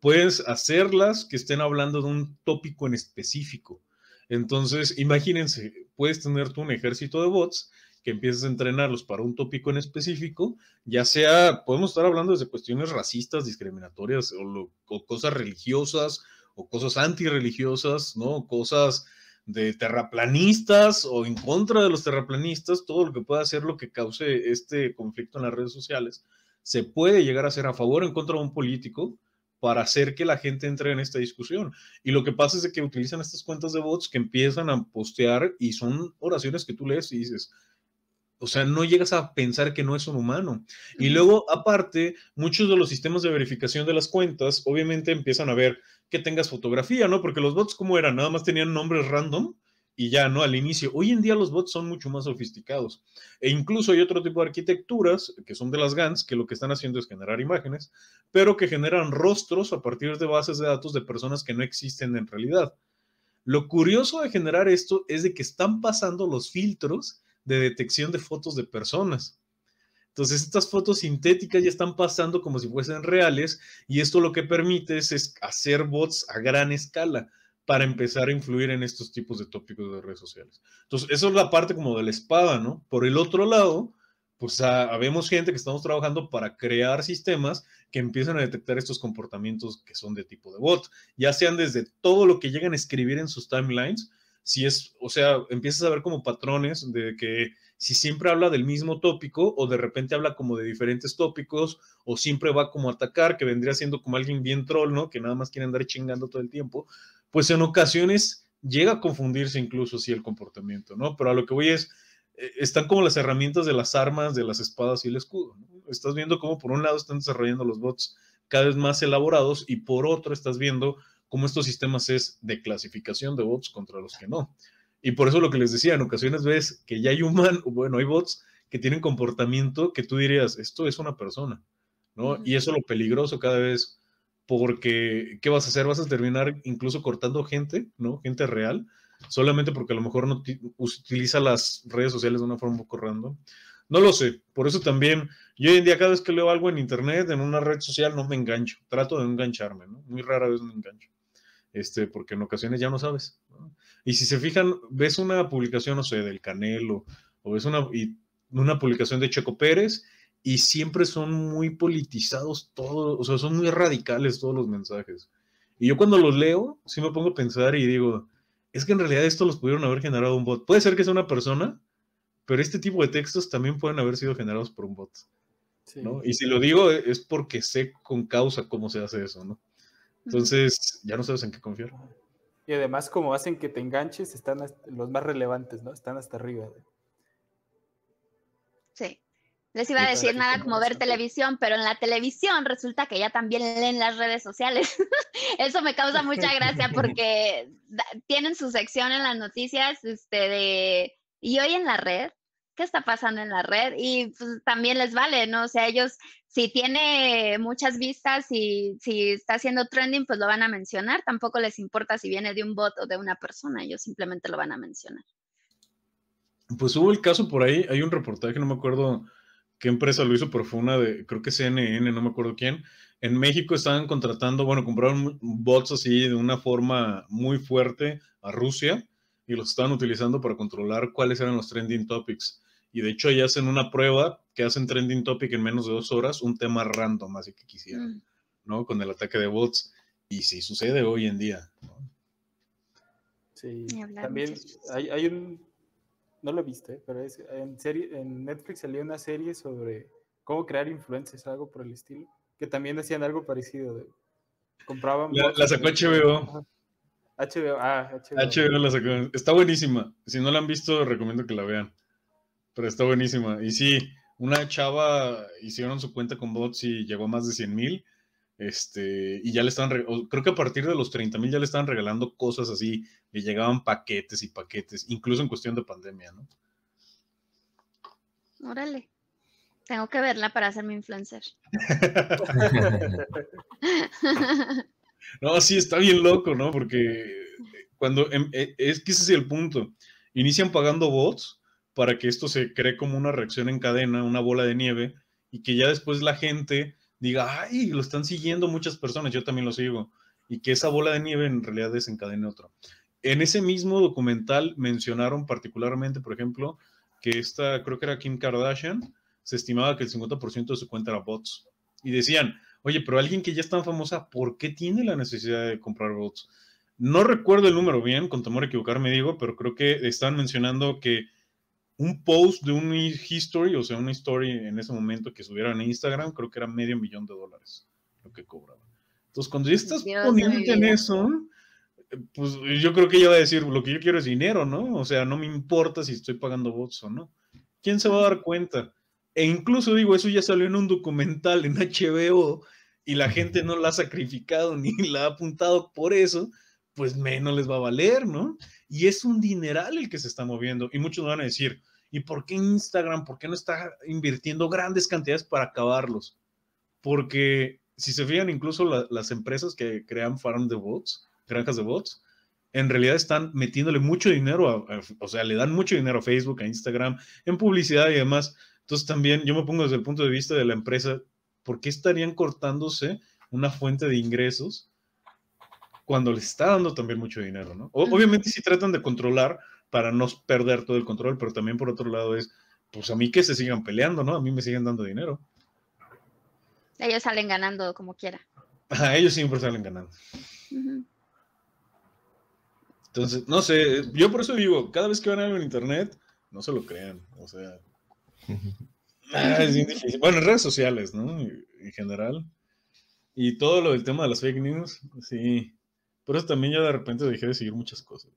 puedes hacerlas que estén hablando de un tópico en específico. Entonces, imagínense, puedes tener tú un ejército de bots que empieces a entrenarlos para un tópico en específico, ya sea, podemos estar hablando de cuestiones racistas, discriminatorias, o, o cosas religiosas, o cosas antirreligiosas, ¿no? Cosas de terraplanistas o en contra de los terraplanistas, todo lo que pueda ser lo que cause este conflicto en las redes sociales, se puede llegar a hacer a favor o en contra de un político para hacer que la gente entre en esta discusión. Y lo que pasa es que utilizan estas cuentas de bots que empiezan a postear y son oraciones que tú lees y dices, o sea, no llegas a pensar que no es un humano. Y luego, aparte, muchos de los sistemas de verificación de las cuentas, obviamente empiezan a ver que tengas fotografía, ¿no? Porque los bots, ¿cómo eran? Nada más tenían nombres random y ya, ¿no? Al inicio. Hoy en día los bots son mucho más sofisticados. E incluso hay otro tipo de arquitecturas, que son de las GANs, que lo que están haciendo es generar imágenes, pero que generan rostros a partir de bases de datos de personas que no existen en realidad. Lo curioso de generar esto es de que están pasando los filtros de detección de fotos de personas. Entonces estas fotos sintéticas ya están pasando como si fuesen reales y esto lo que permite es, hacer bots a gran escala para empezar a influir en estos tipos de tópicos de redes sociales. Entonces, eso es la parte como de la espada, ¿no? Por el otro lado, pues ah, habemos gente que estamos trabajando para crear sistemas que empiezan a detectar estos comportamientos que son de tipo de bot, ya sean desde todo lo que llegan a escribir en sus timelines si es, o sea, empiezas a ver como patrones de que si siempre habla del mismo tópico o de repente habla como de diferentes tópicos o siempre va como a atacar, que vendría siendo como alguien bien troll, ¿no? Que nada más quiere andar chingando todo el tiempo, pues en ocasiones llega a confundirse incluso si el comportamiento, ¿no? Pero a lo que voy es, eh, están como las herramientas de las armas, de las espadas y el escudo. Estás viendo cómo por un lado están desarrollando los bots cada vez más elaborados y por otro estás viendo cómo estos sistemas es de clasificación de bots contra los que no. Y por eso lo que les decía, en ocasiones ves que ya hay humanos, (laughs) bueno, hay bots que tienen comportamiento que tú dirías, esto es una persona, ¿no? Y eso es lo peligroso cada vez, porque ¿qué vas a hacer? Vas a terminar incluso cortando gente, ¿no? Gente real, solamente porque a lo mejor no utiliza las redes sociales de una forma un poco random. No lo sé, por eso también, yo hoy en día cada vez que leo algo en internet, en una red social, no me engancho, trato de engancharme, ¿no? Muy rara vez me engancho este, porque en ocasiones ya no sabes. Y si se fijan, ves una publicación, no sé, del Canelo, o ves una, una publicación de Checo Pérez, y siempre son muy politizados todos, o sea, son muy radicales todos los mensajes. Y yo cuando los leo, sí me pongo a pensar y digo, es que en realidad esto los pudieron haber generado un bot. Puede ser que sea una persona, pero este tipo de textos también pueden haber sido generados por un bot. Y si lo digo es porque sé con causa cómo se hace eso, ¿no? Entonces, ya no sabes en qué confiar. Y además, como hacen que te enganches, están los más relevantes, ¿no? Están hasta arriba. Sí. Les iba a decir nada como ver televisión, pero en la televisión resulta que ya también leen las redes sociales. (laughs) Eso me causa mucha gracia (laughs) porque tienen su sección en las noticias este, de y hoy en la red, ¿qué está pasando en la red? Y pues también les vale, ¿no? O sea, ellos si tiene muchas vistas y si está haciendo trending, pues lo van a mencionar. Tampoco les importa si viene de un bot o de una persona, ellos simplemente lo van a mencionar. Pues hubo el caso por ahí, hay un reportaje, no me acuerdo qué empresa lo hizo, pero fue una de, creo que CNN, no me acuerdo quién. En México estaban contratando, bueno, compraron bots así de una forma muy fuerte a Rusia y los estaban utilizando para controlar cuáles eran los trending topics. Y de hecho, ahí hacen una prueba que hacen trending topic en menos de dos horas, un tema random, así que quisieran, mm. ¿no? Con el ataque de bots. Y sí sucede hoy en día. ¿no? Sí, también hay, hay, un. No lo viste, ¿eh? pero es, en, serie, en Netflix salió una serie sobre cómo crear influencers, algo por el estilo. Que también hacían algo parecido. De, compraban. La, sacó HBO. HBO, ah, HBO. Está buenísima. Si no la han visto, recomiendo que la vean. Pero está buenísima. Y sí, una chava hicieron su cuenta con bots y llegó a más de 100 mil. Este, y ya le estaban, creo que a partir de los 30 mil ya le estaban regalando cosas así, le llegaban paquetes y paquetes, incluso en cuestión de pandemia, ¿no? Órale, tengo que verla para hacerme influencer. (laughs) no, sí, está bien loco, ¿no? Porque eh, cuando, em, eh, es que es el punto, inician pagando bots para que esto se cree como una reacción en cadena, una bola de nieve, y que ya después la gente diga, ay, lo están siguiendo muchas personas, yo también lo sigo, y que esa bola de nieve en realidad desencadene otro. En ese mismo documental mencionaron particularmente, por ejemplo, que esta, creo que era Kim Kardashian, se estimaba que el 50% de su cuenta era bots. Y decían, oye, pero alguien que ya es tan famosa, ¿por qué tiene la necesidad de comprar bots? No recuerdo el número bien, con temor a equivocarme digo, pero creo que están mencionando que un post de un history, o sea, una story en ese momento que subieron en Instagram, creo que era medio millón de dólares lo que cobraba. Entonces, cuando ya estás poniendo en eso, pues yo creo que ella va a decir, lo que yo quiero es dinero, ¿no? O sea, no me importa si estoy pagando bots o no. ¿Quién se va a dar cuenta? E incluso digo, eso ya salió en un documental en HBO y la gente no la ha sacrificado (laughs) ni la ha apuntado por eso, pues menos les va a valer, ¿no? Y es un dineral el que se está moviendo. Y muchos van a decir, ¿y por qué Instagram? ¿Por qué no está invirtiendo grandes cantidades para acabarlos? Porque si se fijan, incluso las empresas que crean farm de bots, granjas de bots, en realidad están metiéndole mucho dinero, o sea, le dan mucho dinero a Facebook, a Instagram, en publicidad y demás. Entonces también yo me pongo desde el punto de vista de la empresa, ¿por qué estarían cortándose una fuente de ingresos cuando les está dando también mucho dinero, ¿no? Obviamente sí tratan de controlar para no perder todo el control, pero también por otro lado es, pues a mí que se sigan peleando, ¿no? A mí me siguen dando dinero. Ellos salen ganando como quiera. ellos siempre salen ganando. Entonces, no sé, yo por eso digo, cada vez que van a algo en internet, no se lo crean, o sea... (laughs) Ah, es difícil. Bueno, en redes sociales, ¿no? En general. Y todo lo del tema de las fake news, sí. Por eso también ya de repente dejé de seguir muchas cosas.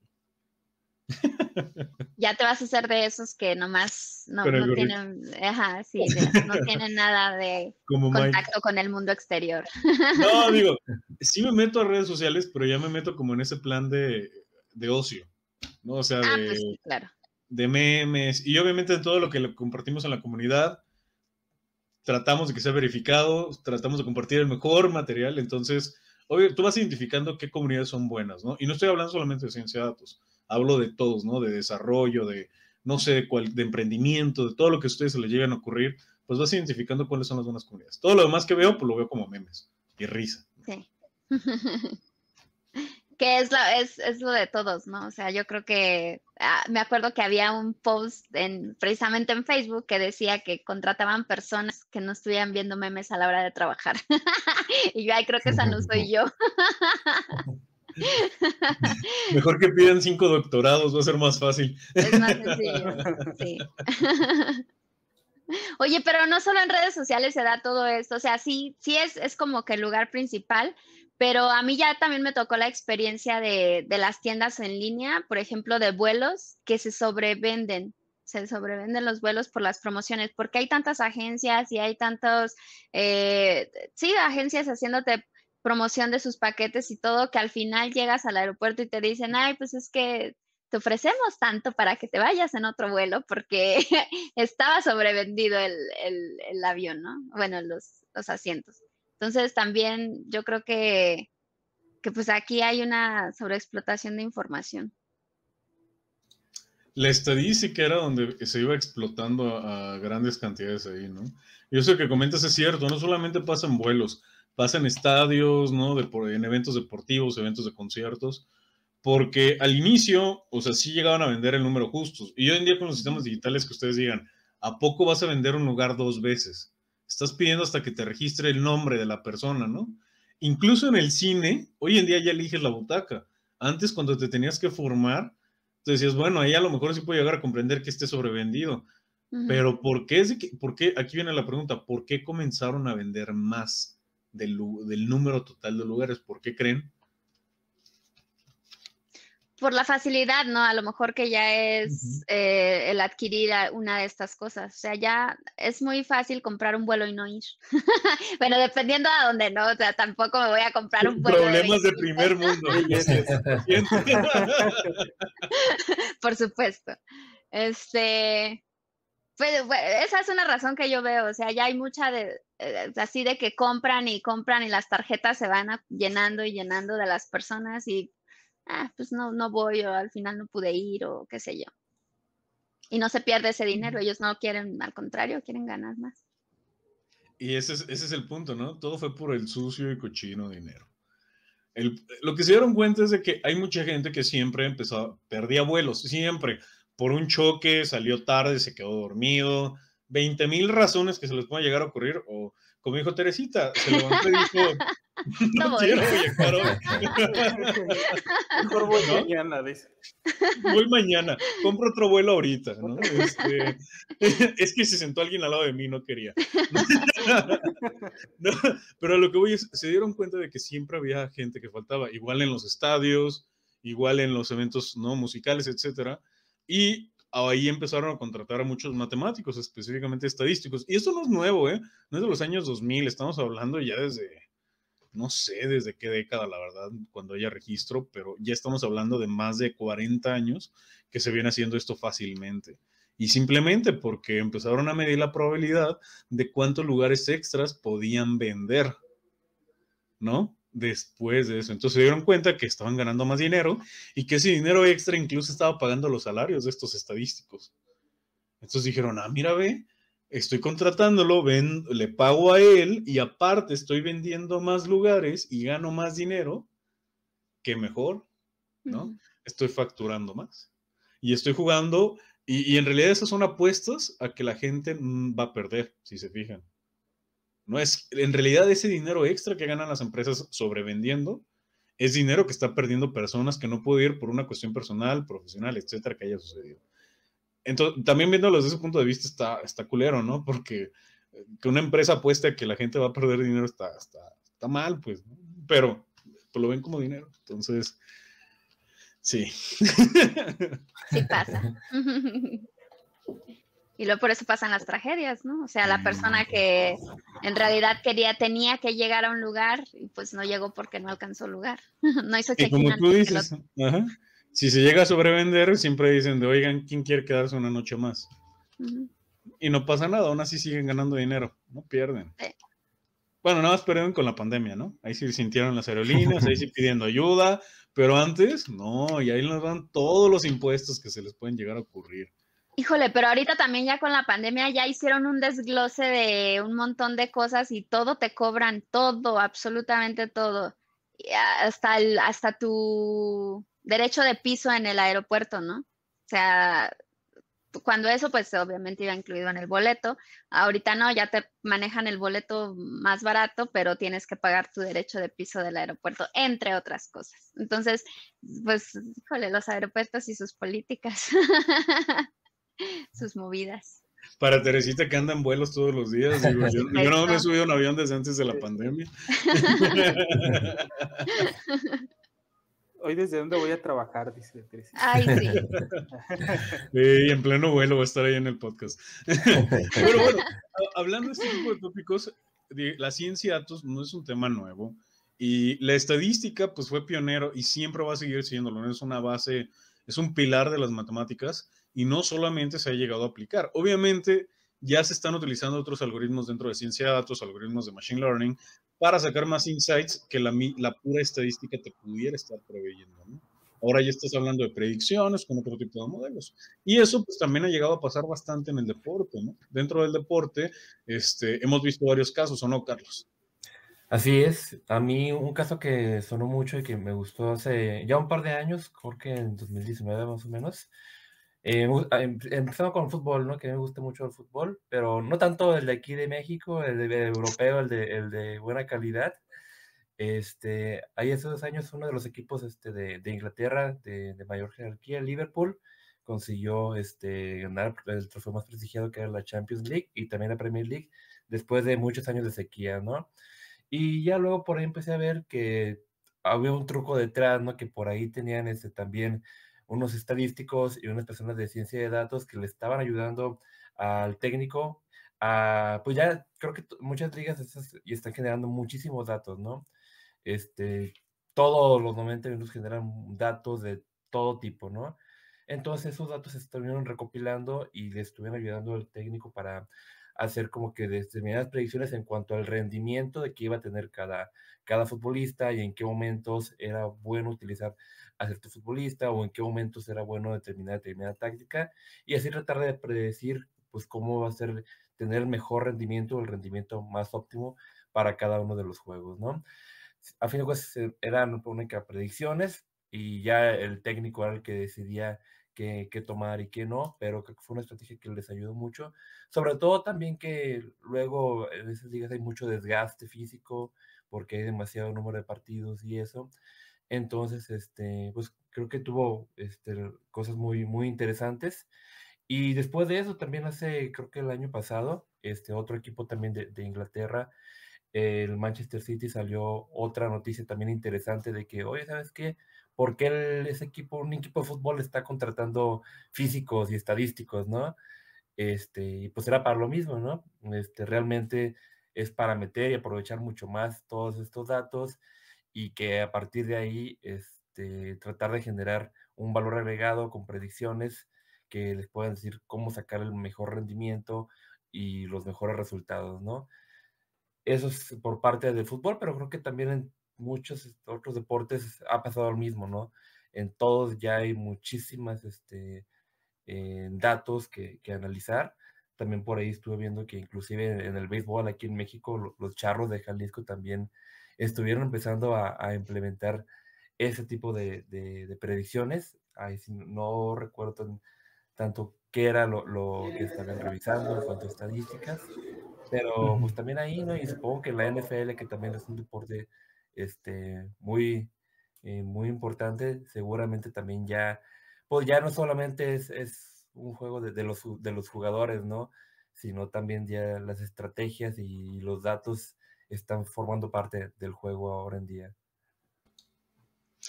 (laughs) Ya te vas a hacer de esos que nomás no, tienen, no (laughs) tienen nada de contacto con el mundo exterior. No, (laughs) digo, sí me meto a redes sociales, pero ya me meto como en ese plan de, ocio, ¿no? O sea, ah, de, pues de memes y obviamente todo lo que compartimos en la comunidad. Tratamos de que sea verificado, tratamos de compartir el mejor material, entonces Oye, tú vas identificando qué comunidades son buenas, ¿no? Y no estoy hablando solamente de ciencia de datos, hablo de todos, ¿no? De desarrollo, de, no sé, de, de emprendimiento, de todo lo que a ustedes se les lleguen a ocurrir, pues vas identificando cuáles son las buenas comunidades. Todo lo demás que veo, pues lo veo como memes y risa. (laughs) que es, la, es, es, lo de todos, ¿no? O sea, yo creo que ah, me acuerdo que había un post en, precisamente en Facebook que decía que contrataban personas que no estuvieran viendo memes a la hora de trabajar. (laughs) y yo, ahí creo que esa no soy yo. (laughs) Mejor que pidan cinco doctorados, va a ser más fácil. Es más sencillo, sí. Oye, pero no solo en redes sociales se da todo esto, o sea, sí, sí es, es como que el lugar principal, pero a mí ya también me tocó la experiencia de, las tiendas en línea, por ejemplo, de vuelos que se sobrevenden se sobrevenden los vuelos por las promociones, porque hay tantas agencias y hay tantos, eh, sí, agencias haciéndote promoción de sus paquetes y todo, que al final llegas al aeropuerto y te dicen, ay, pues es que te ofrecemos tanto para que te vayas en otro vuelo, porque (laughs) estaba sobrevendido el, avión, ¿no? Bueno, los asientos. Entonces también yo creo que, pues aquí hay una sobreexplotación de información. La que era donde se iba explotando a, grandes cantidades ahí, ¿no? Y eso que comentas es cierto, no solamente pasan vuelos, pasan estadios, ¿no? De, en eventos deportivos, eventos de conciertos, porque al inicio, o sea, sí llegaban a vender el número justo. Y hoy en día con los sistemas digitales que ustedes digan, ¿a poco vas a vender un lugar dos veces? estás pidiendo hasta que te registre el nombre de la persona, ¿no? Incluso en el cine, hoy en día ya eliges la butaca. Antes, cuando te tenías que formar, tú decías, bueno, ahí a lo mejor sí puedo llegar a comprender que esté sobrevendido. Pero ¿por qué, es que, ¿por qué? Aquí viene la pregunta, ¿por qué comenzaron a vender más del número total de lugares? ¿Por qué creen por la facilidad, ¿no? A lo mejor que ya es eh, el adquirir una de estas cosas. O sea, ya es muy fácil comprar un vuelo y no ir. (laughs) bueno, dependiendo a dónde, ¿no? O sea, tampoco me voy a comprar un vuelo. Problemas de, de primer mundo. (laughs) (laughs) por supuesto. Este, pues, esa es una razón que yo veo. O sea, ya hay mucha de, eh, así de que compran y compran y las tarjetas se van llenando y llenando de las personas y ah, pues no, no voy o al final no pude ir o qué sé yo. Y no se pierde ese dinero, ellos no quieren, al contrario, quieren ganar más. Y ese es, ese es el punto, ¿no? Todo fue por el sucio y cochino dinero. El, lo que se dieron cuenta es de que hay mucha gente que siempre empezó, perdía vuelos, siempre, por un choque, salió tarde, se quedó dormido, 20 mil razones que se les puede llegar a ocurrir, o como dijo Teresita, se levantó y dijo, (laughs) no, quiero llegar hoy. (laughs) Mejor voy mañana, dice. Voy mañana, compro otro vuelo ahorita, este, (laughs) es que se sentó alguien al lado de mí, no quería. pero lo que voy es, se dieron cuenta de que siempre había gente que faltaba, igual en los estadios, igual en los eventos ¿no? musicales, etcétera. Y ahí empezaron a contratar a muchos matemáticos, específicamente estadísticos. Y esto no es nuevo, ¿eh? No es de los años 2000, estamos hablando ya desde, no sé desde qué década, la verdad, cuando haya registro, pero ya estamos hablando de más de 40 años que se viene haciendo esto fácilmente. Y simplemente porque empezaron a medir la probabilidad de cuántos lugares extras podían vender, ¿no? después de eso. Entonces se dieron cuenta que estaban ganando más dinero y que ese dinero extra incluso estaba pagando los salarios de estos estadísticos. Entonces dijeron, ah, mira, ve, estoy contratándolo, ven, le pago a él y aparte estoy vendiendo más lugares y gano más dinero, que mejor, ¿no? Estoy facturando más. Y estoy jugando, y, y en realidad esas son apuestas a que la gente mm, va a perder, si se fijan. No es, en realidad ese dinero extra que ganan las empresas sobrevendiendo es dinero que está perdiendo personas que no pueden ir por una cuestión personal, profesional, etcétera, que haya sucedido. Entonces, también viéndolo desde ese punto de vista está, está culero, ¿no? Porque eh, que una empresa apueste a que la gente va a perder dinero está, está, mal, pues, pero pues, lo ven como dinero. Entonces, sí. Sí pasa. (laughs) Y luego por eso pasan las tragedias, ¿no? O sea, la persona que en realidad quería, tenía que llegar a un lugar y pues no llegó porque no alcanzó lugar. (laughs) no hizo check Como tú dices, si se llega a sobrevender, siempre dicen de, oigan, ¿quién quiere quedarse una noche más? Y no pasa nada, aún así siguen ganando dinero, no pierden. Bueno, nada más perdieron con la pandemia, ¿no? Ahí sí sintieron las aerolíneas, ahí sí pidiendo ayuda, pero antes, no, y ahí nos dan todos los impuestos que se les pueden llegar a ocurrir. Híjole, pero ahorita también ya con la pandemia ya hicieron un desglose de un montón de cosas y todo te cobran, todo, absolutamente todo. Hasta, el, hasta tu derecho de piso en el aeropuerto, ¿no? O sea, cuando eso, pues obviamente iba incluido en el boleto. Ahorita no, ya te manejan el boleto más barato, pero tienes que pagar tu derecho de piso del aeropuerto, entre otras cosas. Entonces, pues, híjole, los aeropuertos y sus políticas. (laughs) (laughs) sus movidas. Para Teresita que anda en vuelos todos los días, yo, no me he subido a un avión desde antes de la pandemia. (laughs) Hoy desde dónde voy a trabajar, dice Teresita. Ay, sí. (laughs) y en pleno vuelo voy a estar ahí en el podcast. Pero bueno, hablando de este tipo tópicos, la ciencia datos no es un tema nuevo. Y la estadística, pues fue pionero y siempre va a seguir siéndolo. Es una base, es un pilar de las matemáticas y no solamente se ha llegado a aplicar. Obviamente ya se están utilizando otros algoritmos dentro de ciencia de datos, algoritmos de machine learning, para sacar más insights que la, pura estadística te pudiera estar proveyendo. Ahora ya estás hablando de predicciones con otro tipo de modelos. Y eso pues también ha llegado a pasar bastante en el deporte, Dentro del deporte este, hemos visto varios casos, ¿o no, Carlos? Así es. A mí un caso que sonó mucho y que me gustó hace ya un par de años, creo que en 2019 más o menos, eh, ah, em, empezando con el fútbol, ¿no? Que me gusta mucho el fútbol, pero no tanto el de aquí de México, el de, europeo, el de, el de buena calidad. Este, ahí hace dos años uno de los equipos este, de, Inglaterra de, mayor jerarquía, Liverpool, consiguió este, ganar el trofeo más prestigiado que era la Champions League y también la Premier League después de muchos años de sequía, ¿no? Y ya luego por ahí empecé a ver que había un truco detrás, ¿no? Que por ahí tenían este, también unos estadísticos y unas personas de ciencia de datos que le estaban ayudando al técnico a, pues ya creo que muchas ligas esas, y están generando muchísimos datos, ¿no? Este, todos los 90 minutos generan datos de todo tipo, ¿no? Entonces esos datos se estuvieron recopilando y le estuvieron ayudando al técnico para hacer como que determinadas predicciones en cuanto al rendimiento de que iba a tener cada, cada futbolista y en qué momentos era bueno utilizar a cierto futbolista o en qué momentos era bueno determinar determinada táctica y así tratar de predecir pues cómo va a ser tener mejor rendimiento o el rendimiento más óptimo para cada uno de los juegos, ¿no? A fin de cuentas eh, eran pues, únicas predicciones y ya el técnico era el que decidía que tomar y que no, pero creo que fue una estrategia que les ayudó mucho. Sobre todo también que luego, eh, a veces digas, hay mucho desgaste físico porque hay demasiado número de partidos y eso. Entonces, este, pues creo que tuvo este, cosas muy, muy interesantes. Y después de eso, también hace, creo que el año pasado, este otro equipo también de, de Inglaterra, el Manchester City, salió otra noticia también interesante de que, oye, ¿sabes qué? por ese equipo, un equipo de fútbol está contratando físicos y estadísticos, ¿no? Este, y pues era para lo mismo, ¿no? Este, realmente es para meter y aprovechar mucho más todos estos datos y que a partir de ahí este, tratar de generar un valor agregado con predicciones que les puedan decir cómo sacar el mejor rendimiento y los mejores resultados, ¿no? Eso es por parte del fútbol, pero creo que también en muchos este, otros deportes ha pasado lo mismo, ¿no? En todos ya hay muchísimas este, eh, datos que, analizar. También por ahí estuve viendo que inclusive en, el béisbol aquí en México los charros de Jalisco también estuvieron empezando a, implementar ese tipo de, de, predicciones. Ahí no recuerdo tanto qué era lo, lo que estaban revisando en cuanto a estadísticas, pero pues también ahí, ¿no? Y supongo que la NFL, que también es un deporte este, muy, eh, muy importante. Seguramente también ya, pues ya no solamente es, un juego de, los, de los jugadores, ¿no? Sino también ya las estrategias y los datos están formando parte del juego ahora en día.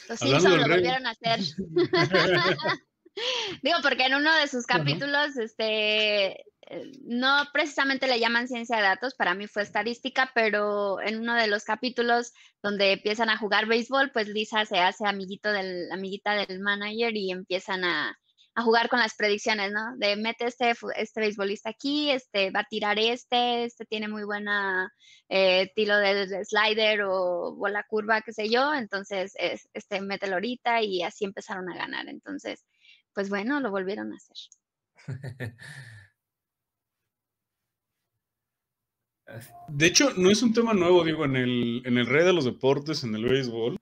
Los lo volvieron a hacer. (laughs) (laughs) Digo, porque en uno de sus capítulos, este, eh, no precisamente le llaman ciencia de datos, para mí fue estadística, pero en uno de los capítulos donde empiezan a jugar béisbol, pues Lisa se hace amiguito del, amiguita del manager y empiezan a, jugar con las predicciones, ¿no? De mete este, este beisbolista aquí, este va a tirar este, este tiene muy buena eh, de, slider o bola curva, qué sé yo, entonces este mételo ahorita y así empezaron a ganar. Entonces, pues bueno, lo volvieron a hacer. (laughs) De hecho, no es un tema nuevo, digo, en el, en el rey de los deportes, en el béisbol.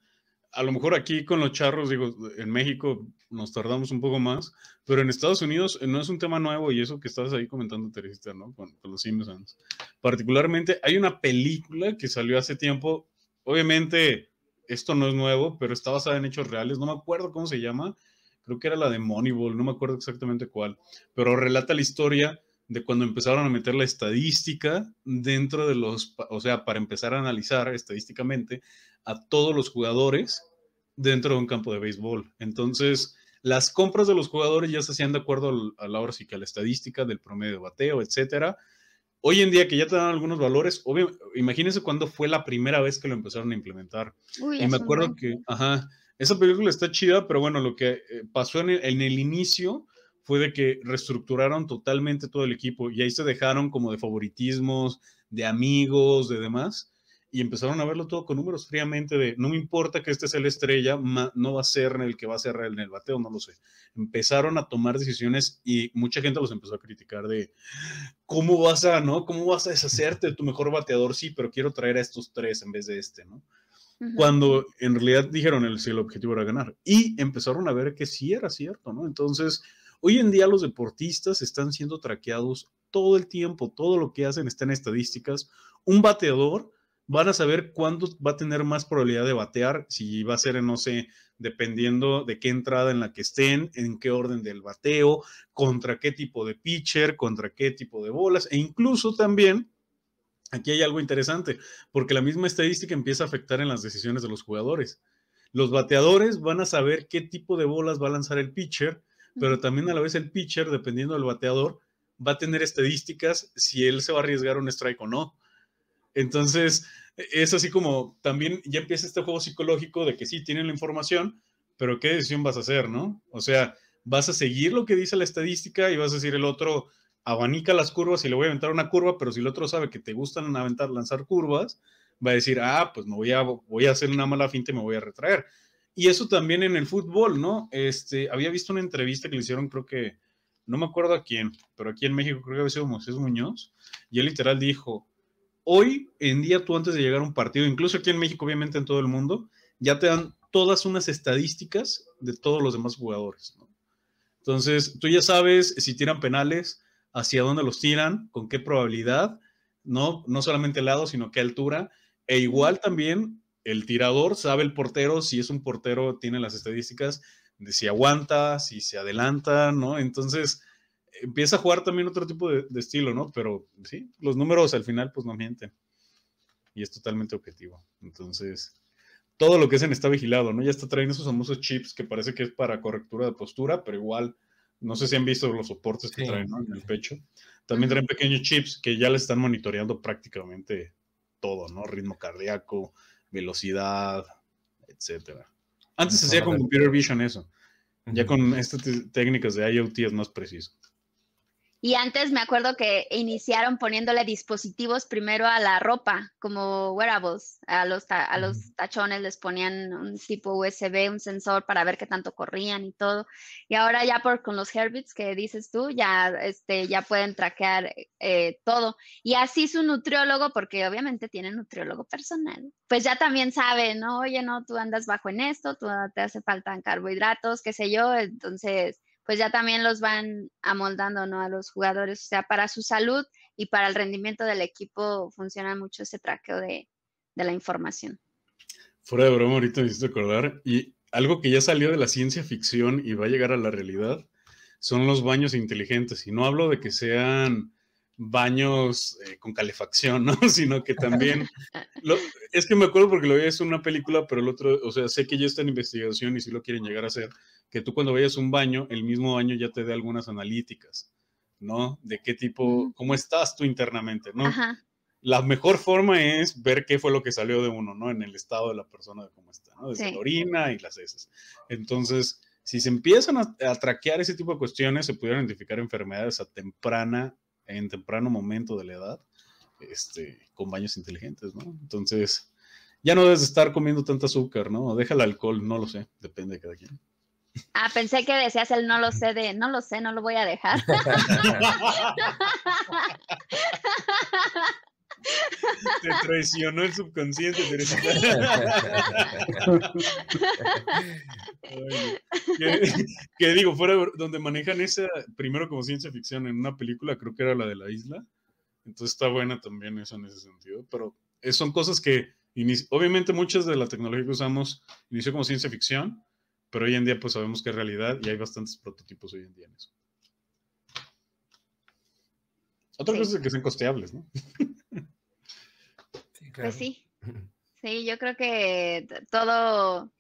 A lo mejor aquí con los charros, digo, en México nos tardamos un poco más, pero en Estados Unidos eh, no es un tema nuevo y eso que estabas ahí comentando, Teresita, ¿no? Con, con los Simpsons. Particularmente, hay una película que salió hace tiempo, obviamente esto no es nuevo, pero está basada en hechos reales, no me acuerdo cómo se llama, creo que era la de Moneyball, no me acuerdo exactamente cuál, pero relata la historia de cuando empezaron a meter la estadística dentro de los, o sea, para empezar a analizar estadísticamente a todos los jugadores dentro de un campo de béisbol. Entonces, las compras de los jugadores ya se hacían de acuerdo a la hora sí que a la estadística del promedio de bateo, etcétera. Hoy en día que ya te dan algunos valores, obvio, imagínense cuándo fue la primera vez que lo empezaron a implementar. y me acuerdo que, ajá, esa película está chida, pero bueno, lo que eh, pasó en el, en el inicio fue de que reestructuraron totalmente todo el equipo y ahí se dejaron como de favoritismos, de amigos, de demás, y empezaron a verlo todo con números fríamente de, no me importa que este sea la estrella, no va a ser el que va a cerrar en el bateo, no lo sé. Empezaron a tomar decisiones y mucha gente los empezó a criticar de, ¿cómo vas a, no? ¿Cómo vas a deshacerte de tu mejor bateador? Sí, pero quiero traer a estos tres en vez de este, ¿no? cuando en realidad dijeron el, si el objetivo era ganar. Y empezaron a ver que sí era cierto, ¿no? Entonces, hoy en día los deportistas están siendo traqueados todo el tiempo, todo lo que hacen está en estadísticas. Un bateador van a saber cuándo va a tener más probabilidad de batear, si va a ser, no sé, dependiendo de qué entrada en la que estén, en qué orden del bateo, contra qué tipo de pitcher, contra qué tipo de bolas, e incluso también Aquí hay algo interesante, porque la misma estadística empieza a afectar en las decisiones de los jugadores. Los bateadores van a saber qué tipo de bolas va a lanzar el pitcher, pero también a la vez el pitcher, dependiendo del bateador, va a tener estadísticas si él se va a arriesgar un strike o no. Entonces, e-, es así como también ya empieza este juego psicológico de que sí, tienen la información, pero qué decisión vas a hacer, ¿no? O sea, vas a seguir lo que dice la estadística y vas a decir el otro, abanica las curvas y le voy a aventar una curva, pero si el otro sabe que te gustan aventar, lanzar curvas, va a decir, ah, pues me voy a, hacer una mala finta y me voy a retraer. Y eso también en el fútbol, ¿no? Este, había visto una entrevista que le hicieron, creo que, no me acuerdo a quién, pero aquí en México creo que había sido Moisés Muñoz, y él literal dijo, hoy en día tú antes de llegar a un partido, incluso aquí en México, obviamente en todo el mundo, ya te dan todas unas estadísticas de todos los demás jugadores, ¿no? Entonces, tú ya sabes si tiran penales, hacia dónde los tiran, con qué probabilidad, no, no solamente el lado, sino qué altura, e igual también el tirador sabe el portero, si es un portero, tiene las estadísticas de si aguanta, si se adelanta, ¿no? Entonces empieza a jugar también otro tipo de, de estilo, ¿no? Pero sí, los números al final pues no mienten. Y es totalmente objetivo. Entonces, todo lo que hacen está vigilado, ¿no? Ya está trayendo esos famosos chips que parece que es para correctura de postura, pero igual no sé si han visto los soportes que traen en el pecho. También traen pequeños chips que ya le están monitoreando prácticamente todo, ¿no? Ritmo cardíaco, velocidad, etcétera. Antes se hacía con computer vision eso. Ya con estas técnicas de IoT es más preciso. Y antes me acuerdo que iniciaron poniéndole dispositivos primero a la ropa, como wearables. A los, a los tachones les ponían un tipo USB, un sensor para ver qué tanto corrían y todo. Y ahora ya por con los Herbits que dices tú, ya, este, ya pueden traquear eh, todo. Y así su nutriólogo, porque obviamente tiene nutriólogo personal, pues ya también sabe, ¿no? Oye, no, tú andas bajo en esto, tú te hace falta carbohidratos, qué sé yo. Entonces pues ya también los van amoldando, ¿no? A los jugadores, o sea, para su salud y para el rendimiento del equipo funciona mucho ese traqueo de, la información. Fuera de broma, ahorita necesito acordar, y algo que ya salió de la ciencia ficción y va a llegar a la realidad, son los baños inteligentes, y no hablo de que sean baños eh, con calefacción, ¿no? (laughs) Sino que también... (laughs) es que me acuerdo porque lo vi, es una película, pero el otro, o sea, sé que ya está en investigación y sí lo quieren llegar a hacer, que tú cuando vayas un baño, el mismo baño ya te dé algunas analíticas, ¿no? De qué tipo, cómo estás tú internamente, ¿no? La mejor forma es ver qué fue lo que salió de uno, ¿no? En el estado de la persona, de cómo está, ¿no? Desde la orina y las heces. Entonces, si se empiezan a, traquear ese tipo de cuestiones, se pudieran identificar enfermedades a temprana, en temprano momento de la edad, este, con baños inteligentes, ¿no? Entonces, ya no debes estar comiendo tanto azúcar, ¿no? Deja el alcohol, no lo sé, depende de cada quien. Ah, pensé que decías el no lo sé de no lo sé, no lo voy a dejar. Te traicionó el subconsciente, que, digo, fuera donde manejan esa, primero como ciencia ficción en una película, creo que era la de la isla. Entonces está buena también eso en ese sentido. Pero eh, son cosas que, obviamente, muchas de la tecnología que usamos inició como ciencia ficción pero hoy en día pues sabemos que es realidad y hay bastantes prototipos hoy en día en eso. Otra cosa es que sean costeables, ¿no? Sí, Pues sí. (laughs) Sí, yo creo que todo,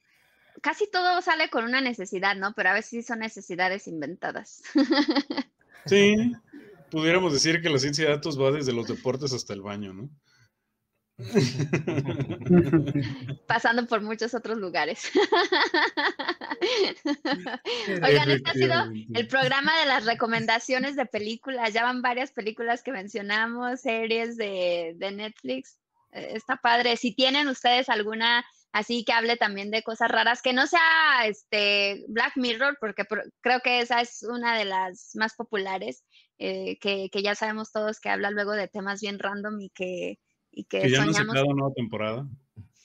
casi todo sale con una necesidad, ¿no? Pero a veces sí son necesidades inventadas. (laughs) Sí, pudiéramos decir que la ciencia de datos va desde los deportes hasta el baño, ¿no? (laughs) Pasando por muchos otros lugares. (laughs) Oigan, este ha sido el programa de las recomendaciones de películas. Ya van varias películas que mencionamos, series de, de Netflix. Eh, está padre. Si tienen ustedes alguna así que hable también de cosas raras, que no sea este Black Mirror, porque creo que esa es una de las más populares, eh, que, que ya sabemos todos que habla luego de temas bien random y que y que, ya soñamos, temporada.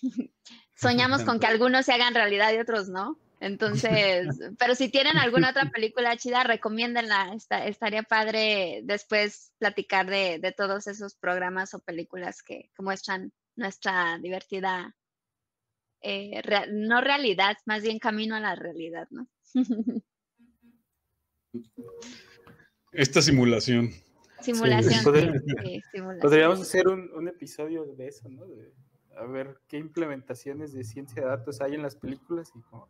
(laughs) soñamos con que (laughs) algunos se hagan realidad y otros no. Entonces, (laughs) pero si tienen alguna otra película chida, recomiéndenla. estaría padre después platicar de, todos esos programas o películas que, muestran nuestra divertida, eh, no realidad, más bien camino a la realidad, ¿no? Esta simulación. Simulación. Podríamos hacer un, episodio de eso, ¿no? De, a ver qué implementaciones de ciencia de datos hay en las películas y como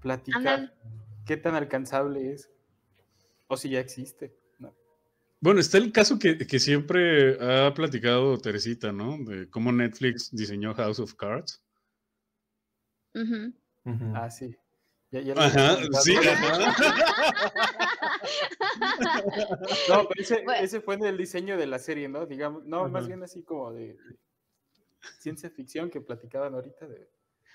platicar qué tan alcanzable es o si ya existe. Bueno, está el caso que, siempre ha platicado Teresita, ¿no? De cómo Netflix diseñó House of Cards. Ah, sí. ajá, sí, (laughs) no, (laughs) ese, fue el diseño de la serie, ¿no? Digamos, no, más bien así como de, ciencia ficción que platicaban ahorita de...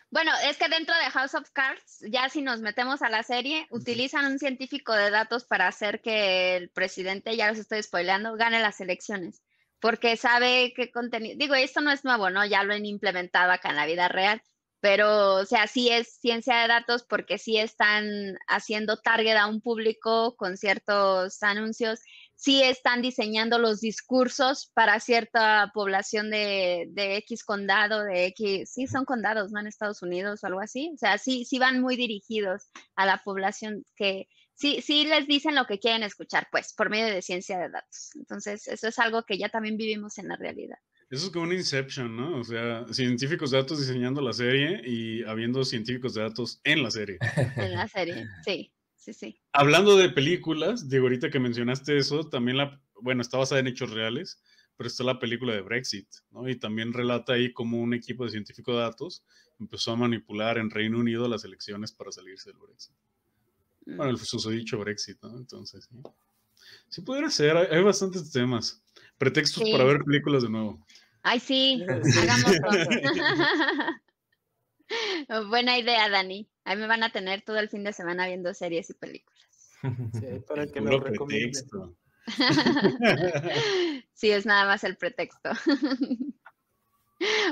Bueno, es que dentro de House of Cards, ya si nos metemos a la serie, utilizan un científico de datos para hacer que el presidente, ya los estoy spoileando, gane las elecciones, porque sabe qué contenido, digo, esto no es nuevo, ¿no? Ya lo han implementado acá en la vida real, pero o sea, sí es ciencia de datos porque sí están haciendo target a un público con ciertos anuncios, sí están diseñando los discursos para cierta población de, X condado, de X, sí son condados, ¿no? En Estados Unidos o algo así, o sea, sí, sí van muy dirigidos a la población que... Sí, sí les dicen lo que quieren escuchar, pues, por medio de ciencia de datos. Entonces, eso es algo que ya también vivimos en la realidad. Eso es como un Inception, ¿no? O sea, científicos de datos diseñando la serie y habiendo científicos de datos en la serie. En la serie, sí, sí, sí. Hablando de películas, digo, ahorita que mencionaste eso, también la, bueno, está basada en hechos reales, pero está la película de Brexit, ¿no? Y también relata ahí cómo un equipo de científicos de datos empezó a manipular en Reino Unido las elecciones para salirse del Brexit. Bueno, el mm. dicho Brexit, ¿no? Entonces, sí. Sí pudiera ser, hay, bastantes temas. Pretextos para ver películas de nuevo. Ay, sí, (laughs) (laughs) Buena idea, Dani. Ahí me van a tener todo el fin de semana viendo series y películas. Sí, para que lo (laughs) sí, es nada más el pretexto.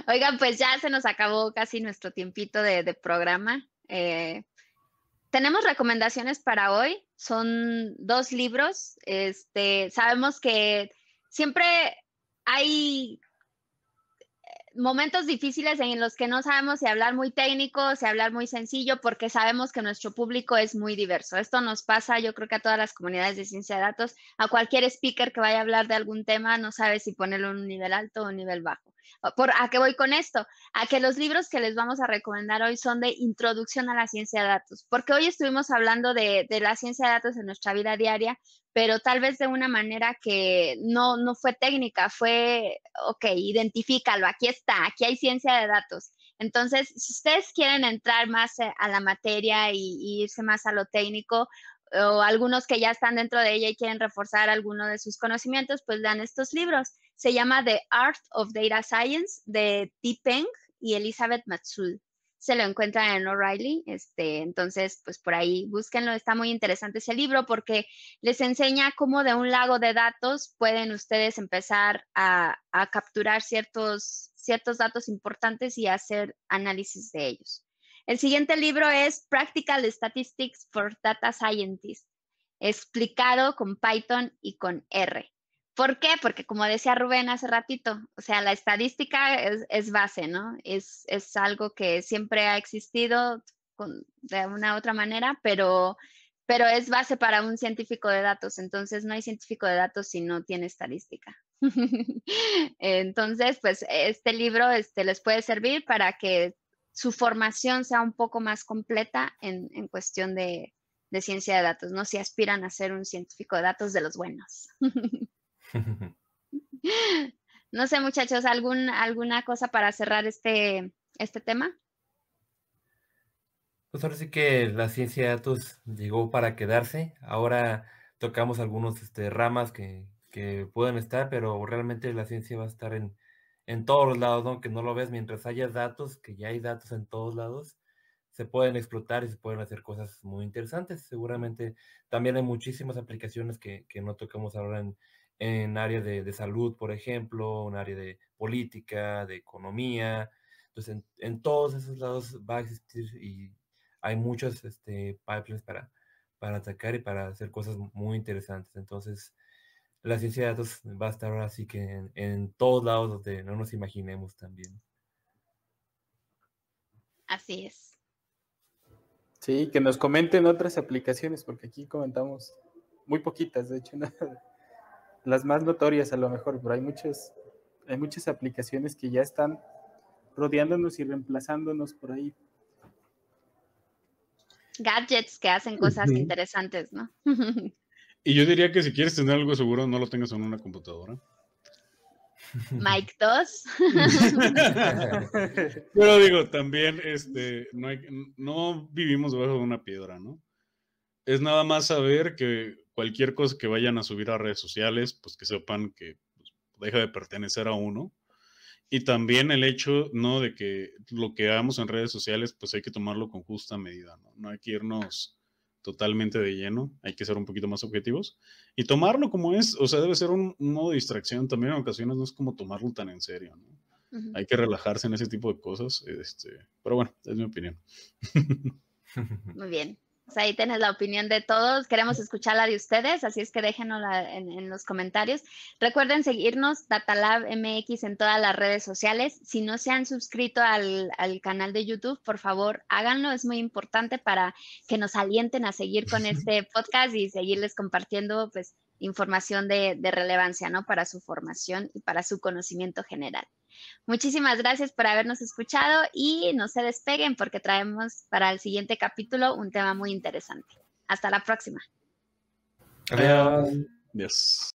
Oigan, pues ya se nos acabó casi nuestro tiempito de, programa. Eh, tenemos recomendaciones para hoy. Son dos libros. Este, sabemos que siempre hay momentos difíciles en los que no sabemos si hablar muy técnico, si hablar muy sencillo, porque sabemos que nuestro público es muy diverso. Esto nos pasa, yo creo que a todas las comunidades de ciencia de datos, a cualquier speaker que vaya a hablar de algún tema, no sabe si ponerlo en un nivel alto o un nivel bajo. Ah, ¿Por, ¿A qué voy con esto? A que los libros que les vamos a recomendar hoy son de introducción a la ciencia de datos, porque hoy estuvimos hablando de la ciencia de datos en nuestra vida diaria, pero tal vez de una manera que no, no fue técnica, fue, ok, identifícalo, aquí está, aquí hay ciencia de datos. Entonces, si ustedes quieren entrar más eh, a la materia y, irse más a lo técnico, o algunos que ya están dentro de ella y quieren reforzar alguno de sus conocimientos, pues dan estos libros. Se llama The Art of Data Science de ti Peng y Elizabeth Matsul se lo encuentran en O'Reilly. Este, entonces, pues por ahí búsquenlo. Está muy interesante ese libro porque les enseña cómo de un lago de datos pueden ustedes empezar a, a capturar ciertos, ciertos datos importantes y hacer análisis de ellos. El siguiente libro es Practical Statistics for Data Scientists, explicado con Python y con R. ¿Por qué? Porque como decía Rubén hace ratito, o sea, la estadística es, base, ¿no? Es, es, algo que siempre ha existido de una u otra manera, pero, pero es base para un científico de datos. Entonces, no hay científico de datos si no tiene estadística. (laughs) Entonces, pues este libro este, les puede servir para que su formación sea un poco más completa en, en cuestión de, de ciencia de datos, ¿no? Si aspiran a ser un científico de datos de los buenos. (laughs) (laughs) no sé, muchachos, ¿alguna cosa para cerrar este, este tema? Pues ahora sí que la ciencia de datos pues, llegó para quedarse. Ahora tocamos algunos este, ramas que, pueden estar, pero realmente la ciencia va a estar en, en todos los lados, aunque ¿no? lo ves, mientras haya datos, que ya hay datos en todos lados, se pueden explotar y se pueden hacer cosas muy interesantes. Seguramente también hay muchísimas aplicaciones que, que no tocamos ahora en, en área de, salud, por ejemplo, un área de política, de economía. Entonces, en, todos esos lados va a existir y hay muchos este, pipelines para, para atacar y para hacer cosas muy interesantes. Entonces, la ciencia de datos va a estar ahora así que en, en, todos lados donde no nos imaginemos también. Así es. Sí, que nos comenten otras aplicaciones, porque aquí comentamos muy poquitas, de hecho, (laughs) nada las más notorias a lo mejor, pero hay muchas, hay muchas aplicaciones que ya están rodeándonos y reemplazándonos por ahí. Gadgets que hacen cosas interesantes, ¿no? (laughs) y yo diría que si quieres tener algo seguro, no lo tengas en una computadora. Mike 2. (laughs) Pero digo, también este, no, no vivimos debajo de una piedra, ¿no? Es nada más saber que cualquier cosa que vayan a subir a redes sociales, pues que sepan que pues, deja de pertenecer a uno. Y también el hecho, ¿no? De que lo que hagamos en redes sociales, pues hay que tomarlo con justa medida, ¿no? No hay que irnos totalmente de lleno, hay que ser un poquito más objetivos y tomarlo como es, o sea, debe ser un, modo de distracción también en ocasiones, no es como tomarlo tan en serio, ¿no? Hay que relajarse en ese tipo de cosas, este, pero bueno, es mi opinión. Muy bien. Pues, ahí tienes la opinión de todos. Queremos escuchar la de ustedes, así es que déjenosla en, los comentarios. Recuerden seguirnos, Tatalab MX, en todas las redes sociales. Si no se han suscrito al, al, canal de YouTube, por favor, háganlo. Es muy importante para que nos alienten a seguir con (laughs) este podcast y seguirles compartiendo pues, información de, de relevancia, ¿no? Para su formación y para su conocimiento general. Muchísimas gracias por habernos escuchado y no se despeguen porque traemos para el siguiente capítulo un tema muy interesante. Hasta la próxima. Adiós.